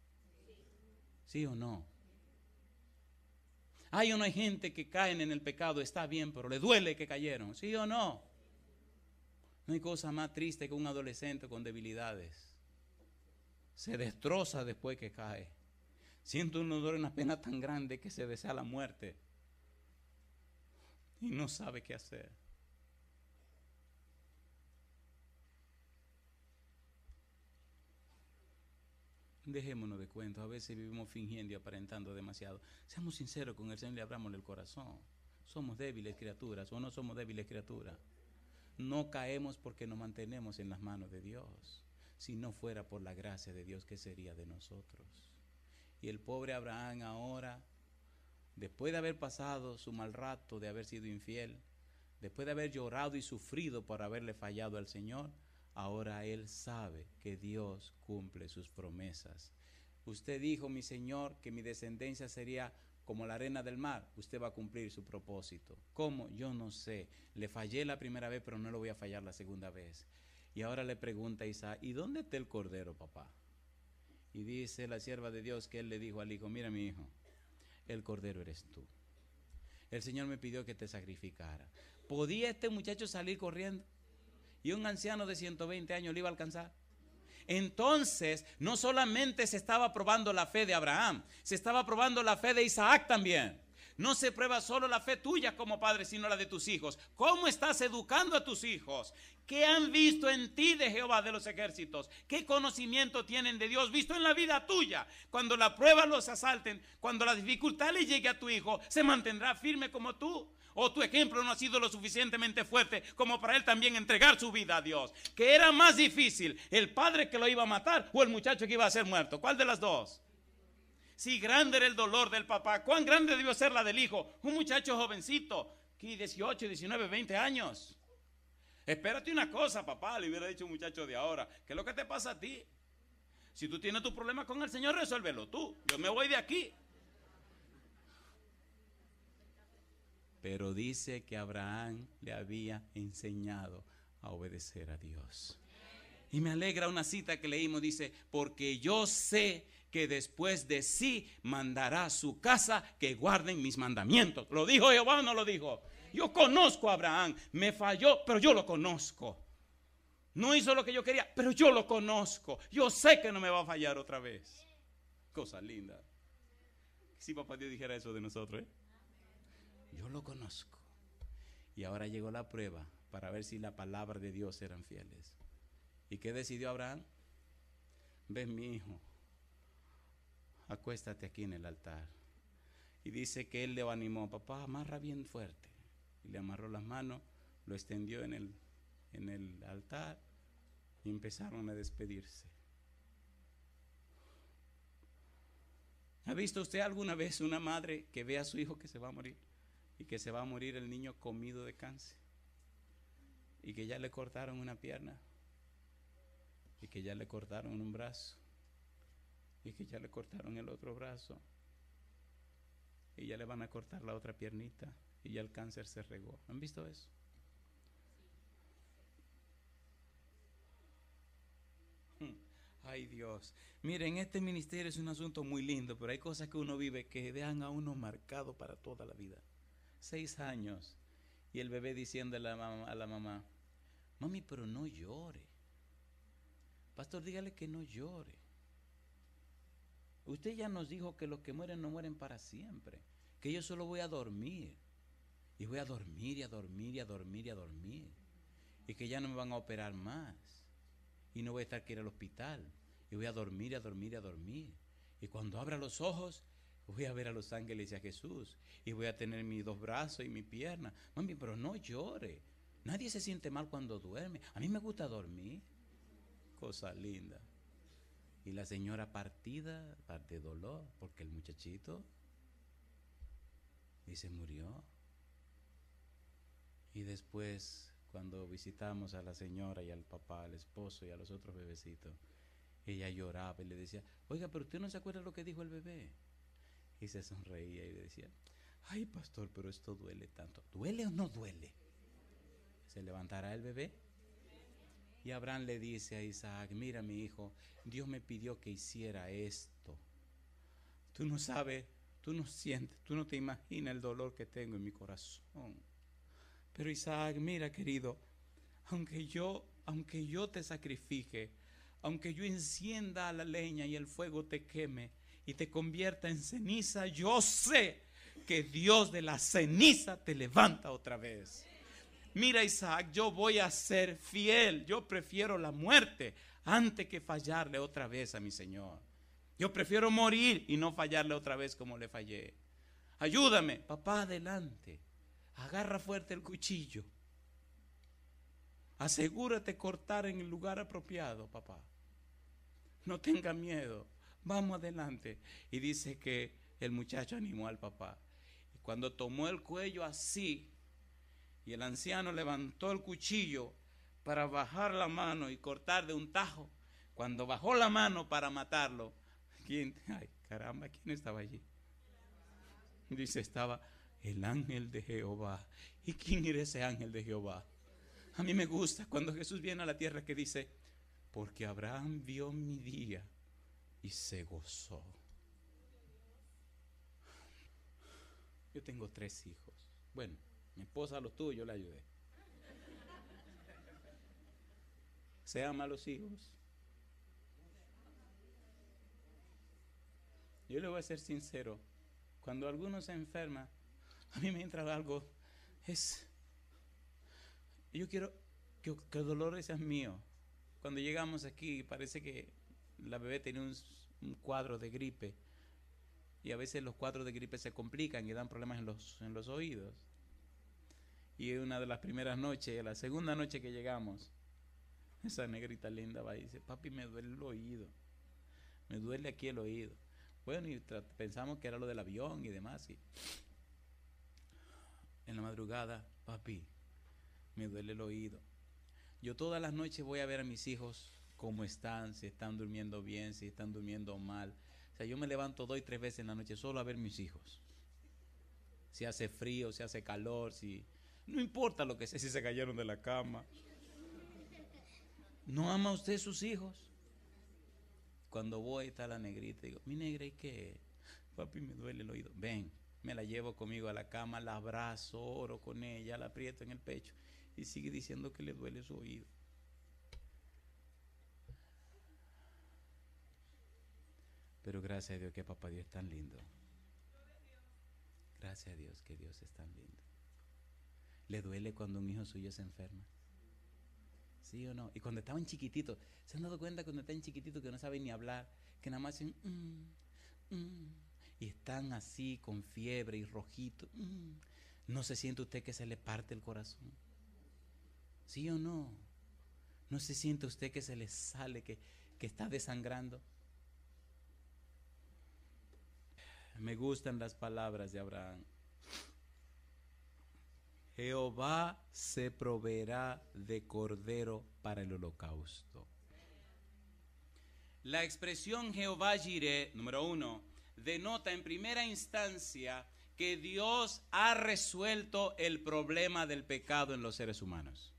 ¿Sí o no? Hay o no hay gente que caen en el pecado, está bien, pero le duele que cayeron. ¿Sí o no? No hay cosa más triste que un adolescente con debilidades. Se destroza después que cae. Siento un dolor y una pena tan grande que se desea la muerte y no sabe qué hacer. Dejémonos de cuentos, a veces vivimos fingiendo y aparentando demasiado. Seamos sinceros con el Señor y abramos el corazón. Somos débiles criaturas o no somos débiles criaturas. No caemos porque nos mantenemos en las manos de Dios. Si no fuera por la gracia de Dios, ¿qué sería de nosotros? Y el pobre Abraham ahora, después de haber pasado su mal rato, de haber sido infiel, después de haber llorado y sufrido por haberle fallado al Señor, ahora él sabe que Dios cumple sus promesas. Usted dijo, mi Señor, que mi descendencia sería como la arena del mar, usted va a cumplir su propósito. ¿Cómo? Yo no sé. Le fallé la primera vez, pero no lo voy a fallar la segunda vez. Y ahora le pregunta a ¿y dónde está el cordero, papá? Y dice la sierva de Dios que él le dijo al hijo, mira mi hijo, el cordero eres tú. El Señor me pidió que te sacrificara. ¿Podía este muchacho salir corriendo? ¿Y un anciano de 120 años le iba a alcanzar? Entonces, no solamente se estaba probando la fe de Abraham, se estaba probando la fe de Isaac también. No se prueba solo la fe tuya como padre, sino la de tus hijos. ¿Cómo estás educando a tus hijos? ¿Qué han visto en ti de Jehová de los ejércitos? ¿Qué conocimiento tienen de Dios visto en la vida tuya? Cuando la prueba los asalten, cuando la dificultad le llegue a tu hijo, se mantendrá firme como tú. O tu ejemplo no ha sido lo suficientemente fuerte como para él también entregar su vida a Dios. ¿Qué era más difícil? ¿El padre que lo iba a matar o el muchacho que iba a ser muerto? ¿Cuál de las dos? Si grande era el dolor del papá, cuán grande debió ser la del hijo. Un muchacho jovencito, 18, 19, 20 años. Espérate una cosa, papá, le hubiera dicho un muchacho de ahora. ¿Qué es lo que te pasa a ti? Si tú tienes tu problema con el Señor, resuélvelo tú. Yo me voy de aquí. Pero dice que Abraham le había enseñado a obedecer a Dios. Y me alegra una cita que leímos, dice, porque yo sé que después de sí mandará a su casa que guarden mis mandamientos. ¿Lo dijo Jehová o no lo dijo? Yo conozco a Abraham, me falló, pero yo lo conozco. No hizo lo que yo quería, pero yo lo conozco. Yo sé que no me va a fallar otra vez. Cosa linda. Si papá Dios dijera eso de nosotros, ¿eh? Yo lo conozco. Y ahora llegó la prueba para ver si la palabra de Dios eran fieles. ¿Y qué decidió Abraham? Ves mi hijo, acuéstate aquí en el altar. Y dice que él le animó, papá, amarra bien fuerte. Y le amarró las manos, lo extendió en el, en el altar y empezaron a despedirse. ¿Ha visto usted alguna vez una madre que ve a su hijo que se va a morir y que se va a morir el niño comido de cáncer y que ya le cortaron una pierna y que ya le cortaron un brazo y que ya le cortaron el otro brazo y ya le van a cortar la otra piernita y ya el cáncer se regó. ¿Han visto eso? Mm. Ay Dios, miren, este ministerio es un asunto muy lindo, pero hay cosas que uno vive que dejan a uno marcado para toda la vida. Seis años y el bebé diciendo la mamá, a la mamá mami, pero no llore. Pastor, dígale que no llore. Usted ya nos dijo que los que mueren no mueren para siempre, que yo solo voy a dormir. Y voy a dormir y a dormir y a dormir y a dormir. Y que ya no me van a operar más. Y no voy a estar que ir al hospital. Y voy a dormir y a dormir y a dormir. Y cuando abra los ojos, voy a ver a los ángeles y a Jesús. Y voy a tener mis dos brazos y mi pierna. Mami, pero no llore. Nadie se siente mal cuando duerme. A mí me gusta dormir. Cosa linda. Y la señora partida de dolor, porque el muchachito y se murió. Y después, cuando visitamos a la señora y al papá, al esposo y a los otros bebecitos, ella lloraba y le decía, oiga, pero usted no se acuerda lo que dijo el bebé. Y se sonreía y le decía, ay pastor, pero esto duele tanto. ¿Duele o no duele? ¿Se levantará el bebé? Y Abraham le dice a Isaac, mira mi hijo, Dios me pidió que hiciera esto. Tú no sabes, tú no sientes, tú no te imaginas el dolor que tengo en mi corazón. Pero Isaac, mira querido, aunque yo, aunque yo te sacrifique, aunque yo encienda la leña y el fuego te queme y te convierta en ceniza, yo sé que Dios de la ceniza te levanta otra vez mira Isaac, yo voy a ser fiel, yo prefiero la muerte antes que fallarle otra vez a mi Señor. Yo prefiero morir y no fallarle otra vez como le fallé. Ayúdame, papá, adelante. Agarra fuerte el cuchillo. Asegúrate cortar en el lugar apropiado, papá. No tenga miedo. Vamos adelante. Y dice que el muchacho animó al papá. Y cuando tomó el cuello así, y el anciano levantó el cuchillo para bajar la mano y cortar de un tajo. Cuando bajó la mano para matarlo, ¿quién? Ay, caramba, ¿quién estaba allí? Dice, estaba el ángel de Jehová. ¿Y quién era ese ángel de Jehová? A mí me gusta cuando Jesús viene a la tierra que dice, porque Abraham vio mi día y se gozó. Yo tengo tres hijos. Bueno, mi esposa los tuvo, yo la ayudé. Se ama a los hijos. Yo le voy a ser sincero. Cuando alguno se enferma, a mí me entra algo. Es. Yo quiero que, el dolor sea mío. Cuando llegamos aquí, parece que la bebé tiene un, un cuadro de gripe. Y a veces los cuadros de gripe se complican y dan problemas en los, en los oídos. Y una de las primeras noches, la segunda noche que llegamos, esa negrita linda va y dice, papi, me duele el oído. Me duele aquí el oído. Bueno, y pensamos que era lo del avión y demás. en la madrugada, papi, me duele el oído. Yo todas las noches voy a ver a mis hijos cómo están, si están durmiendo bien, si están durmiendo mal. O sea, yo me levanto dos y tres veces en la noche solo a ver mis hijos. Si hace frío, si hace calor, si no importa lo que sea, si se cayeron de la cama. ¿No ama usted sus hijos? Cuando voy está la negrita, digo, mi negra, ¿y qué? Papi, me duele el oído. Ven, me la llevo conmigo a la cama, la abrazo, oro con ella, la aprieto en el pecho y sigue diciendo que le duele su oído. Pero gracias a Dios que papá Dios es tan lindo. Gracias a Dios que Dios es tan lindo le duele cuando un hijo suyo se enferma. ¿Sí o no? Y cuando estaban chiquititos, ¿se han dado cuenta cuando están chiquititos que no saben ni hablar? Que nada más dicen, mm, mm", y están así con fiebre y rojito. Mm". ¿No se siente usted que se le parte el corazón? ¿Sí o no? ¿No se siente usted que se le sale, que, que está desangrando? Me gustan las palabras de Abraham. Jehová se proveerá de cordero para el holocausto. La expresión Jehová Jireh, número uno, denota en primera instancia que Dios ha resuelto el problema del pecado en los seres humanos.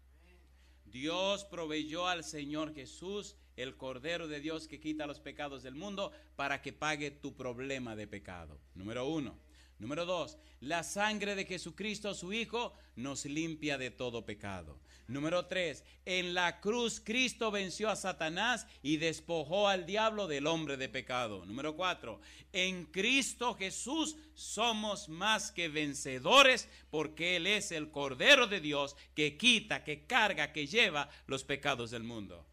Dios proveyó al Señor Jesús, el Cordero de Dios que quita los pecados del mundo, para que pague tu problema de pecado. Número uno. Número dos, la sangre de Jesucristo, su Hijo, nos limpia de todo pecado. Número tres, en la cruz Cristo venció a Satanás y despojó al diablo del hombre de pecado. Número cuatro, en Cristo Jesús somos más que vencedores porque Él es el Cordero de Dios que quita, que carga, que lleva los pecados del mundo.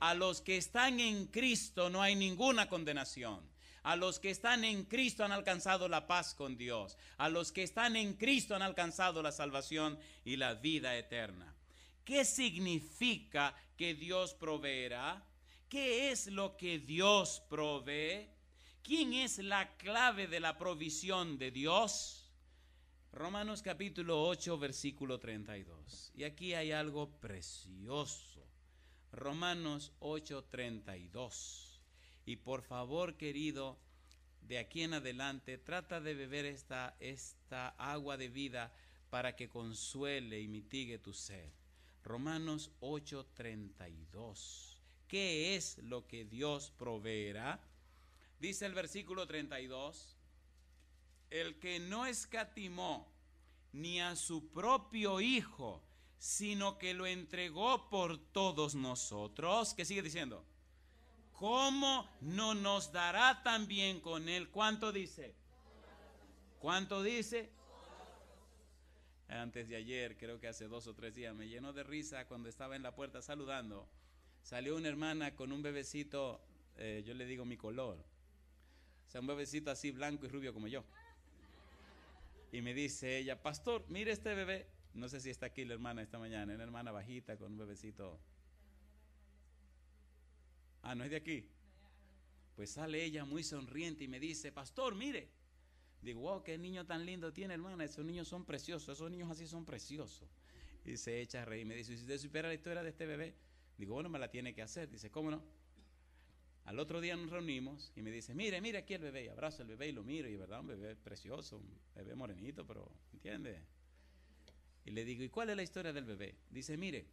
A los que están en Cristo no hay ninguna condenación. A los que están en Cristo han alcanzado la paz con Dios. A los que están en Cristo han alcanzado la salvación y la vida eterna. ¿Qué significa que Dios proveerá? ¿Qué es lo que Dios provee? ¿Quién es la clave de la provisión de Dios? Romanos capítulo 8, versículo 32. Y aquí hay algo precioso. Romanos 8, 32. Y por favor, querido, de aquí en adelante, trata de beber esta, esta agua de vida para que consuele y mitigue tu sed. Romanos 8:32. ¿Qué es lo que Dios proveerá? Dice el versículo 32, el que no escatimó ni a su propio Hijo, sino que lo entregó por todos nosotros. ¿Qué sigue diciendo? ¿cómo no nos dará también con él? ¿Cuánto dice? ¿Cuánto dice? Antes de ayer, creo que hace dos o tres días, me llenó de risa cuando estaba en la puerta saludando. Salió una hermana con un bebecito, eh, yo le digo mi color. O sea, un bebecito así blanco y rubio como yo. Y me dice ella, pastor, mire este bebé. No sé si está aquí la hermana esta mañana, una hermana bajita con un bebecito Ah, no es de aquí. Pues sale ella muy sonriente y me dice, pastor, mire. Digo, wow, qué niño tan lindo tiene, hermana. Esos niños son preciosos, esos niños así son preciosos. Y se echa a reír. Me dice, si usted supera la historia de este bebé, digo, bueno, me la tiene que hacer. Dice, ¿cómo no? Al otro día nos reunimos y me dice, mire, mire aquí el bebé. abrazo al bebé y lo miro. Y verdad, un bebé precioso, un bebé morenito, pero, ¿entiende? Y le digo, ¿y cuál es la historia del bebé? Dice, mire,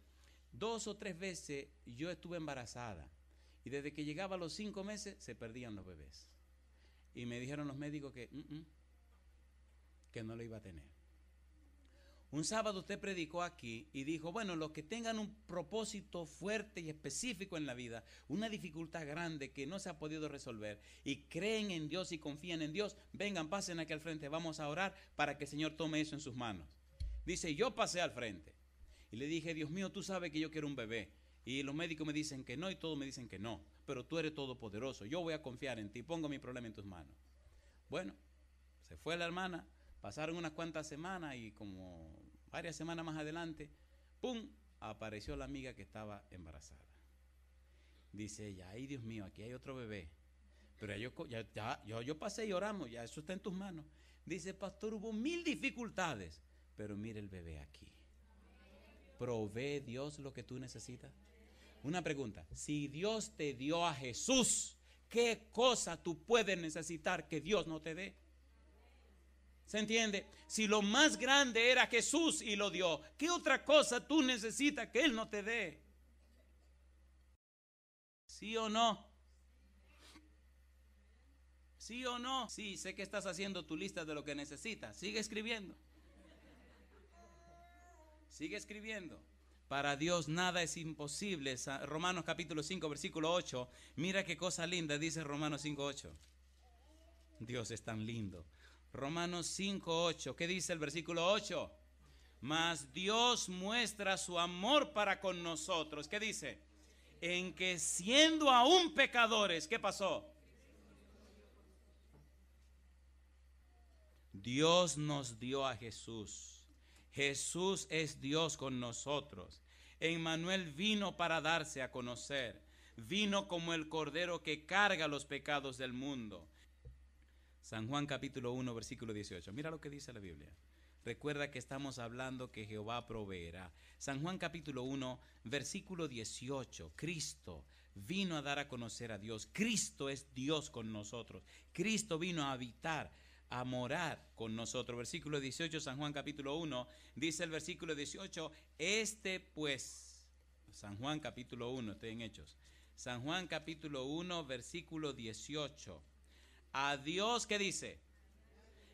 dos o tres veces yo estuve embarazada y desde que llegaba a los cinco meses se perdían los bebés. Y me dijeron los médicos que, mm, mm, que no lo iba a tener. Un sábado usted predicó aquí y dijo, bueno, los que tengan un propósito fuerte y específico en la vida, una dificultad grande que no se ha podido resolver y creen en Dios y confían en Dios, vengan, pasen aquí al frente, vamos a orar para que el Señor tome eso en sus manos. Dice, yo pasé al frente y le dije, Dios mío, tú sabes que yo quiero un bebé. Y los médicos me dicen que no y todos me dicen que no, pero tú eres todopoderoso, yo voy a confiar en ti, pongo mi problema en tus manos. Bueno, se fue la hermana, pasaron unas cuantas semanas y como varias semanas más adelante, ¡pum!, apareció la amiga que estaba embarazada. Dice ella, ay Dios mío, aquí hay otro bebé. Pero yo, yo, yo pasé y oramos, ya eso está en tus manos. Dice, pastor, hubo mil dificultades, pero mire el bebé aquí. ¿Provee Dios lo que tú necesitas? Una pregunta, si Dios te dio a Jesús, ¿qué cosa tú puedes necesitar que Dios no te dé? ¿Se entiende? Si lo más grande era Jesús y lo dio, ¿qué otra cosa tú necesitas que Él no te dé? ¿Sí o no? ¿Sí o no? Sí, sé que estás haciendo tu lista de lo que necesitas. Sigue escribiendo. Sigue escribiendo. Para Dios nada es imposible. Romanos capítulo 5, versículo 8. Mira qué cosa linda dice Romanos 5, 8. Dios es tan lindo. Romanos 5, 8. ¿Qué dice el versículo 8? Mas Dios muestra su amor para con nosotros. ¿Qué dice? En que siendo aún pecadores, ¿qué pasó? Dios nos dio a Jesús. Jesús es Dios con nosotros. Emmanuel vino para darse a conocer. Vino como el cordero que carga los pecados del mundo. San Juan capítulo 1, versículo 18. Mira lo que dice la Biblia. Recuerda que estamos hablando que Jehová proveerá. San Juan capítulo 1, versículo 18. Cristo vino a dar a conocer a Dios. Cristo es Dios con nosotros. Cristo vino a habitar a morar con nosotros. Versículo 18, San Juan capítulo 1, dice el versículo 18, este pues, San Juan capítulo 1, estoy en Hechos, San Juan capítulo 1, versículo 18, a Dios que dice,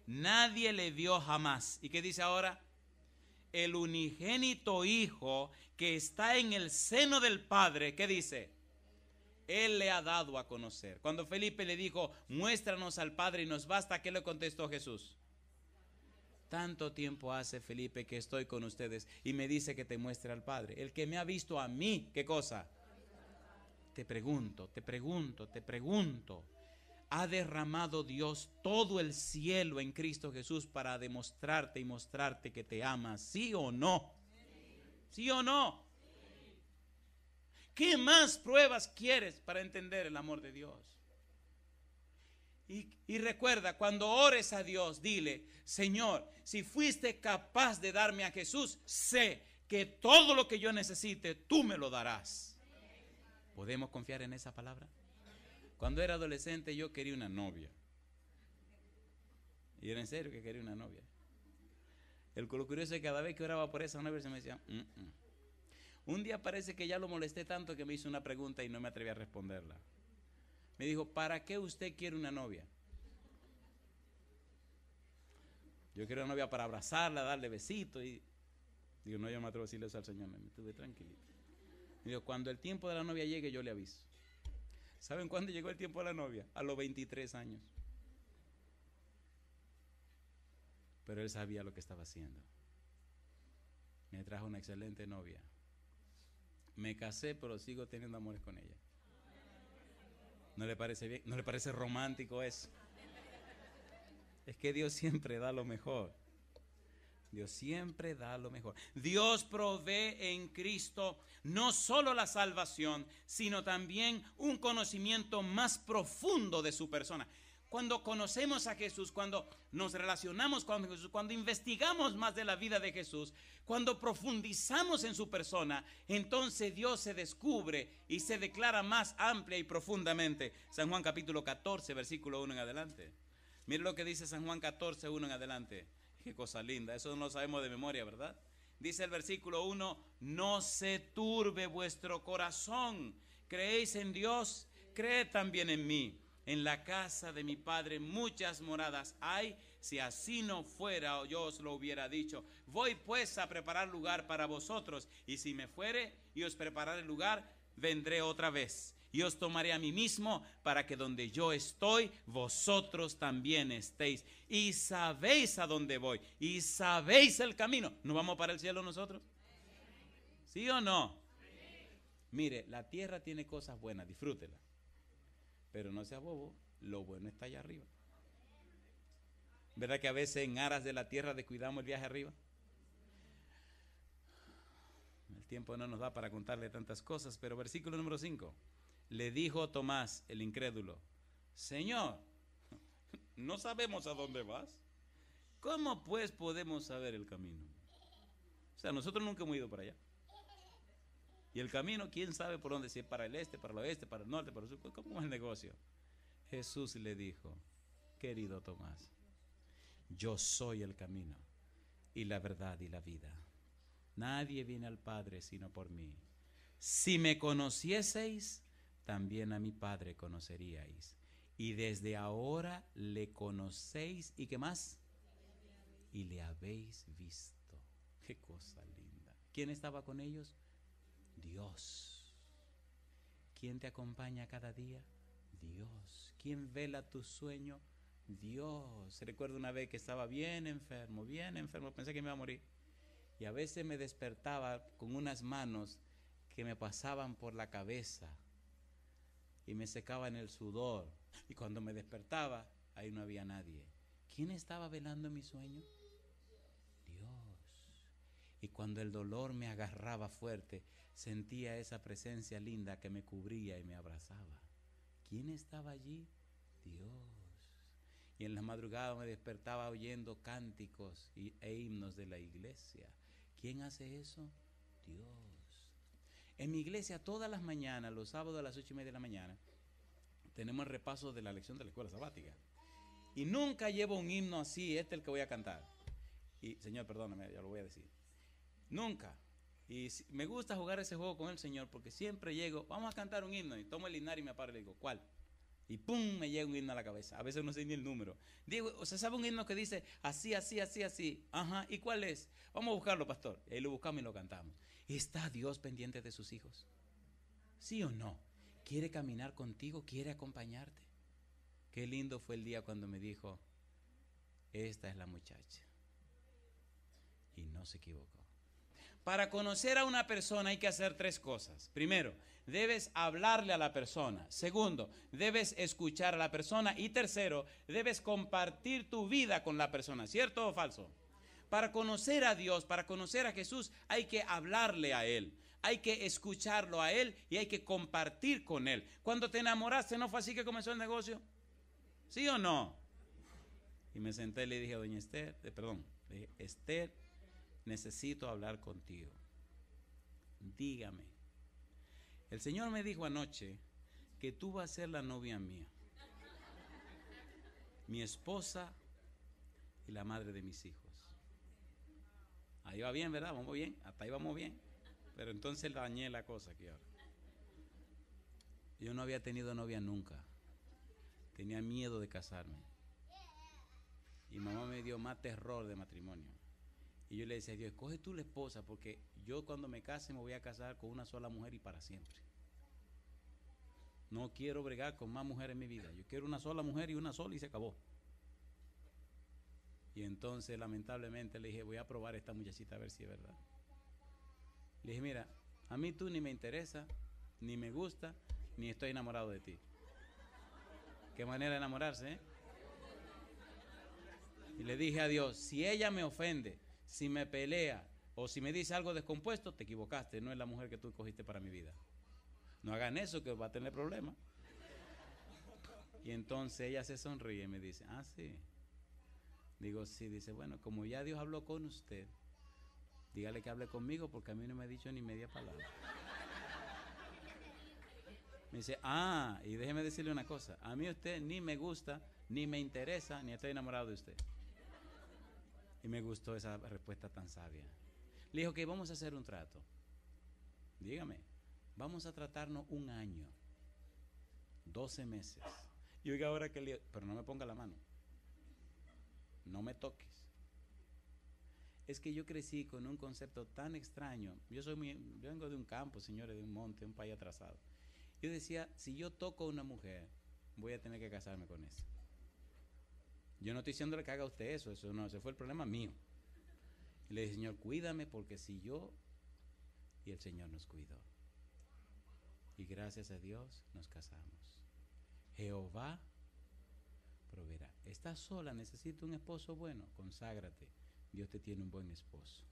nadie le vio jamás. ¿Y qué dice ahora? El unigénito Hijo que está en el seno del Padre, ¿qué dice? Él le ha dado a conocer. Cuando Felipe le dijo, muéstranos al Padre y nos basta, ¿qué le contestó Jesús? Tanto tiempo hace Felipe que estoy con ustedes y me dice que te muestre al Padre. El que me ha visto a mí, ¿qué cosa? Te pregunto, te pregunto, te pregunto. ¿Ha derramado Dios todo el cielo en Cristo Jesús para demostrarte y mostrarte que te ama? ¿Sí o no? ¿Sí o no? ¿Qué más pruebas quieres para entender el amor de Dios? Y, recuerda, cuando ores a Dios, dile, Señor, si fuiste capaz de darme a Jesús, sé que todo lo que yo necesite, tú me lo darás. ¿Podemos confiar en esa palabra? Cuando era adolescente yo quería una novia. Y era en serio que quería una novia. El curioso es que cada vez que oraba por esa novia se me decía, mm, mm, un día parece que ya lo molesté tanto que me hizo una pregunta y no me atreví a responderla. Me dijo, ¿para qué usted quiere una novia? Yo quiero una novia para abrazarla, darle besitos. Y... Digo, no, yo me atrevo a decirle eso al Señor, me estuve tranquilo Me dijo, cuando el tiempo de la novia llegue, yo le aviso. ¿Saben cuándo llegó el tiempo de la novia? A los 23 años. Pero él sabía lo que estaba haciendo. Me trajo una excelente novia. Me casé, pero sigo teniendo amores con ella. ¿No le parece bien? ¿No le parece romántico eso? Es que Dios siempre da lo mejor. Dios siempre da lo mejor. Dios provee en Cristo no solo la salvación, sino también un conocimiento más profundo de su persona cuando conocemos a Jesús, cuando nos relacionamos con Jesús, cuando investigamos más de la vida de Jesús, cuando profundizamos en su persona, entonces Dios se descubre y se declara más amplia y profundamente. San Juan capítulo 14, versículo 1 en adelante. Mire lo que dice San Juan 14, 1 en adelante. Qué cosa linda, eso no lo sabemos de memoria, ¿verdad? Dice el versículo 1, no se turbe vuestro corazón, creéis en Dios, creed también en mí. En la casa de mi padre muchas moradas hay, si así no fuera yo os lo hubiera dicho. Voy pues a preparar lugar para vosotros, y si me fuere y os prepararé lugar, vendré otra vez. Y os tomaré a mí mismo para que donde yo estoy, vosotros también estéis. Y sabéis a dónde voy, y sabéis el camino. ¿No vamos para el cielo nosotros? ¿Sí o no? Mire, la tierra tiene cosas buenas, disfrútela. Pero no seas bobo, lo bueno está allá arriba. ¿Verdad que a veces en aras de la tierra descuidamos el viaje arriba? El tiempo no nos da para contarle tantas cosas, pero versículo número 5. Le dijo Tomás, el incrédulo, Señor, *laughs* no sabemos a dónde vas. ¿Cómo pues podemos saber el camino? O sea, nosotros nunca hemos ido para allá. Y el camino, quién sabe por dónde, si es para el este, para el oeste, para el norte, para el sur, ¿cómo es el negocio? Jesús le dijo, querido Tomás, yo soy el camino y la verdad y la vida. Nadie viene al Padre sino por mí. Si me conocieseis, también a mi Padre conoceríais. Y desde ahora le conocéis y qué más? Y le habéis visto. Qué cosa linda. ¿Quién estaba con ellos? Dios. ¿Quién te acompaña cada día? Dios. ¿Quién vela tu sueño? Dios. Recuerdo una vez que estaba bien enfermo, bien enfermo, pensé que me iba a morir. Y a veces me despertaba con unas manos que me pasaban por la cabeza y me secaban el sudor. Y cuando me despertaba, ahí no había nadie. ¿Quién estaba velando mi sueño? Dios. Y cuando el dolor me agarraba fuerte, sentía esa presencia linda que me cubría y me abrazaba. ¿Quién estaba allí? Dios. Y en la madrugada me despertaba oyendo cánticos y, e himnos de la iglesia. ¿Quién hace eso? Dios. En mi iglesia todas las mañanas, los sábados a las ocho y media de la mañana, tenemos el repaso de la lección de la escuela sabática. Y nunca llevo un himno así, este es el que voy a cantar. Y, Señor, perdóname, ya lo voy a decir. Nunca. Y me gusta jugar ese juego con el Señor porque siempre llego, vamos a cantar un himno. Y tomo el linar y me paro y le digo, ¿cuál? Y pum, me llega un himno a la cabeza. A veces no sé ni el número. Digo, o sea, ¿sabe un himno que dice así, así, así, así? Ajá, ¿y cuál es? Vamos a buscarlo, pastor. Y ahí lo buscamos y lo cantamos. ¿Está Dios pendiente de sus hijos? ¿Sí o no? ¿Quiere caminar contigo? ¿Quiere acompañarte? Qué lindo fue el día cuando me dijo, esta es la muchacha. Y no se equivocó. Para conocer a una persona hay que hacer tres cosas. Primero, debes hablarle a la persona. Segundo, debes escuchar a la persona. Y tercero, debes compartir tu vida con la persona. ¿Cierto o falso? Para conocer a Dios, para conocer a Jesús, hay que hablarle a Él. Hay que escucharlo a Él y hay que compartir con Él. Cuando te enamoraste, ¿no fue así que comenzó el negocio? ¿Sí o no? Y me senté y le dije a doña Esther, eh, perdón, le dije, Esther, necesito hablar contigo. Dígame. El Señor me dijo anoche que tú vas a ser la novia mía, mi esposa y la madre de mis hijos. Ahí va bien, ¿verdad? Vamos bien, hasta ahí vamos bien. Pero entonces dañé la cosa que ahora. Yo no había tenido novia nunca. Tenía miedo de casarme. Y mamá me dio más terror de matrimonio. Y yo le decía, Dios, escoge tú la esposa, porque yo cuando me case me voy a casar con una sola mujer y para siempre. No quiero bregar con más mujeres en mi vida. Yo quiero una sola mujer y una sola y se acabó. Y entonces lamentablemente le dije, voy a probar a esta muchachita a ver si es verdad. Le dije, mira, a mí tú ni me interesa, ni me gusta, ni estoy enamorado de ti. Qué manera de enamorarse, ¿eh? Y le dije a Dios, si ella me ofende, si me pelea o si me dice algo descompuesto, te equivocaste, no es la mujer que tú cogiste para mi vida. No hagan eso que va a tener problemas. Y entonces ella se sonríe y me dice, ah, sí. Digo, sí, dice, bueno, como ya Dios habló con usted, dígale que hable conmigo porque a mí no me ha dicho ni media palabra. Me dice, ah, y déjeme decirle una cosa, a mí usted ni me gusta, ni me interesa, ni estoy enamorado de usted. Y me gustó esa respuesta tan sabia. Le dijo, que vamos a hacer un trato. Dígame, vamos a tratarnos un año, 12 meses. Y oiga ahora que le... Pero no me ponga la mano. No me toques es que yo crecí con un concepto tan extraño. Yo soy vengo de un campo, señores, de un monte, un país atrasado. Yo decía, si yo toco a una mujer, voy a tener que casarme con esa. Yo no estoy diciéndole que haga usted eso, eso no, ese fue el problema mío. le dije, Señor, cuídame porque si yo... Y el Señor nos cuidó. Y gracias a Dios nos casamos. Jehová proveerá. Estás sola, necesitas un esposo bueno, conságrate. Dios te tiene un buen esposo.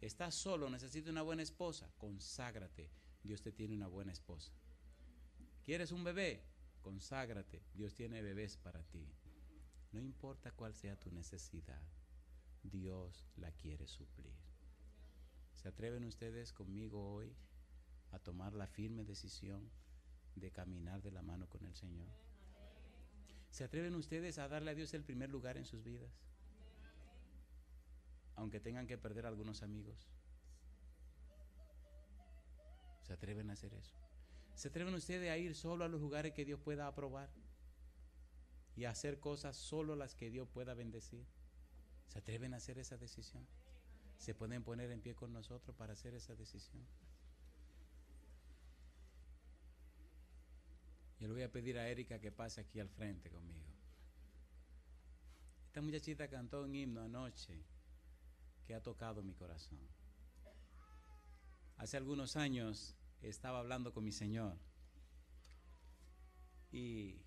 Estás solo, necesitas una buena esposa, conságrate. Dios te tiene una buena esposa. ¿Quieres un bebé? Conságrate. Dios tiene bebés para ti. No importa cuál sea tu necesidad, Dios la quiere suplir. ¿Se atreven ustedes conmigo hoy a tomar la firme decisión de caminar de la mano con el Señor? ¿Se atreven ustedes a darle a Dios el primer lugar en sus vidas? Aunque tengan que perder algunos amigos. ¿Se atreven a hacer eso? ¿Se atreven ustedes a ir solo a los lugares que Dios pueda aprobar? y hacer cosas solo las que Dios pueda bendecir. ¿Se atreven a hacer esa decisión? ¿Se pueden poner en pie con nosotros para hacer esa decisión? Yo le voy a pedir a Erika que pase aquí al frente conmigo. Esta muchachita cantó un himno anoche que ha tocado mi corazón. Hace algunos años estaba hablando con mi Señor y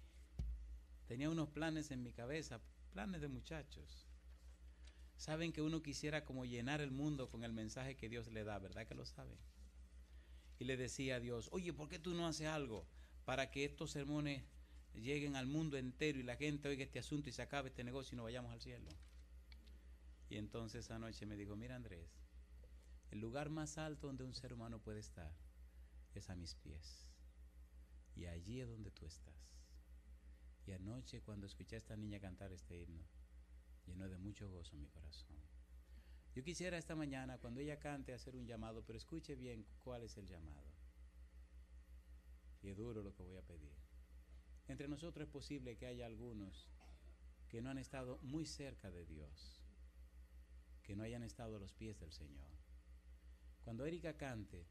Tenía unos planes en mi cabeza, planes de muchachos. Saben que uno quisiera como llenar el mundo con el mensaje que Dios le da, ¿verdad que lo sabe? Y le decía a Dios, oye, ¿por qué tú no haces algo para que estos sermones lleguen al mundo entero y la gente oiga este asunto y se acabe este negocio y no vayamos al cielo? Y entonces anoche me dijo, mira Andrés, el lugar más alto donde un ser humano puede estar es a mis pies. Y allí es donde tú estás. Y anoche cuando escuché a esta niña cantar este himno, llenó de mucho gozo mi corazón. Yo quisiera esta mañana, cuando ella cante, hacer un llamado, pero escuche bien cuál es el llamado. Y es duro lo que voy a pedir. Entre nosotros es posible que haya algunos que no han estado muy cerca de Dios, que no hayan estado a los pies del Señor. Cuando Erika cante,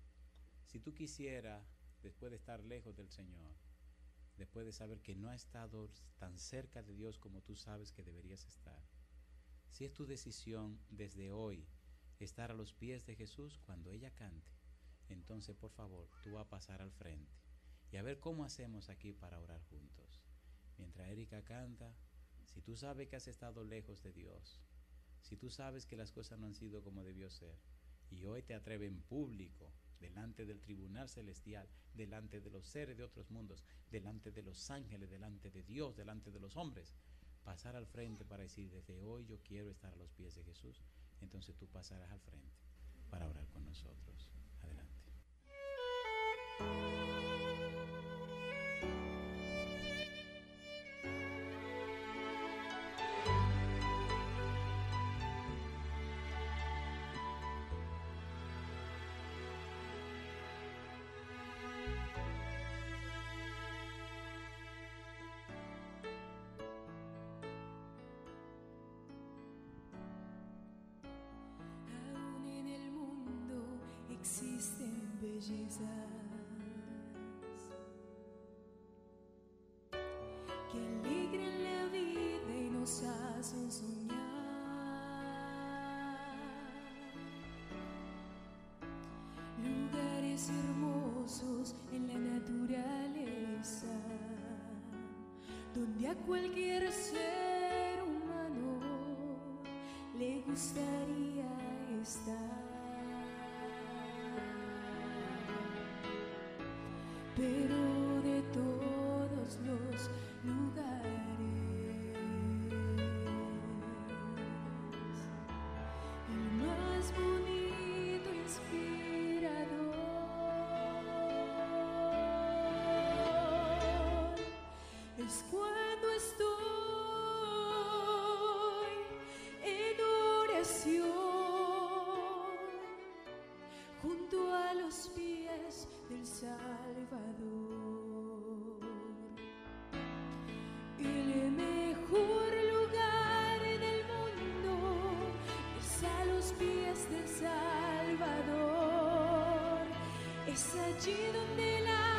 si tú quisieras, después de estar lejos del Señor, después de saber que no ha estado tan cerca de Dios como tú sabes que deberías estar. Si es tu decisión desde hoy estar a los pies de Jesús cuando ella cante, entonces por favor tú vas a pasar al frente y a ver cómo hacemos aquí para orar juntos. Mientras Erika canta, si tú sabes que has estado lejos de Dios, si tú sabes que las cosas no han sido como debió ser, y hoy te atreves en público delante del tribunal celestial, delante de los seres de otros mundos, delante de los ángeles, delante de Dios, delante de los hombres. Pasar al frente para decir, desde hoy yo quiero estar a los pies de Jesús. Entonces tú pasarás al frente para orar con nosotros. Adelante. Que alegran la vida y nos hacen soñar. Lugares hermosos en la naturaleza, donde a cualquier ser humano le gustaría estar. pero Es allí donde la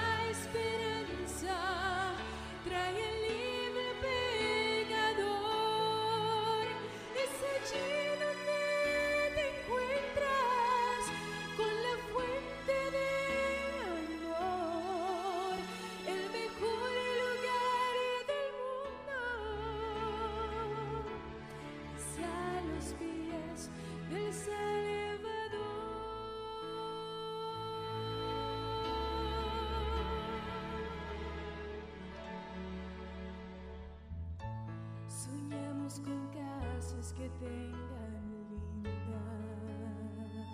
con casas que tengan lindas.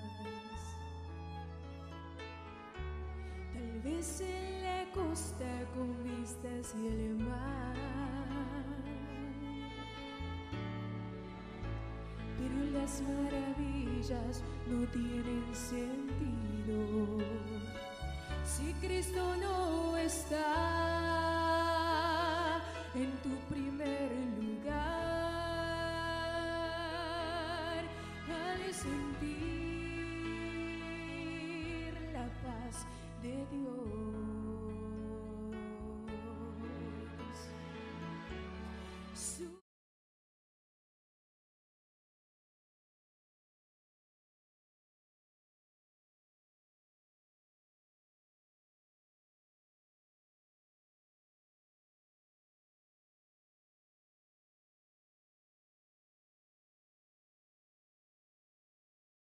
Tal vez en la costa con vistas y el mar. Pero las maravillas no tienen sentido si Cristo no está en tu primer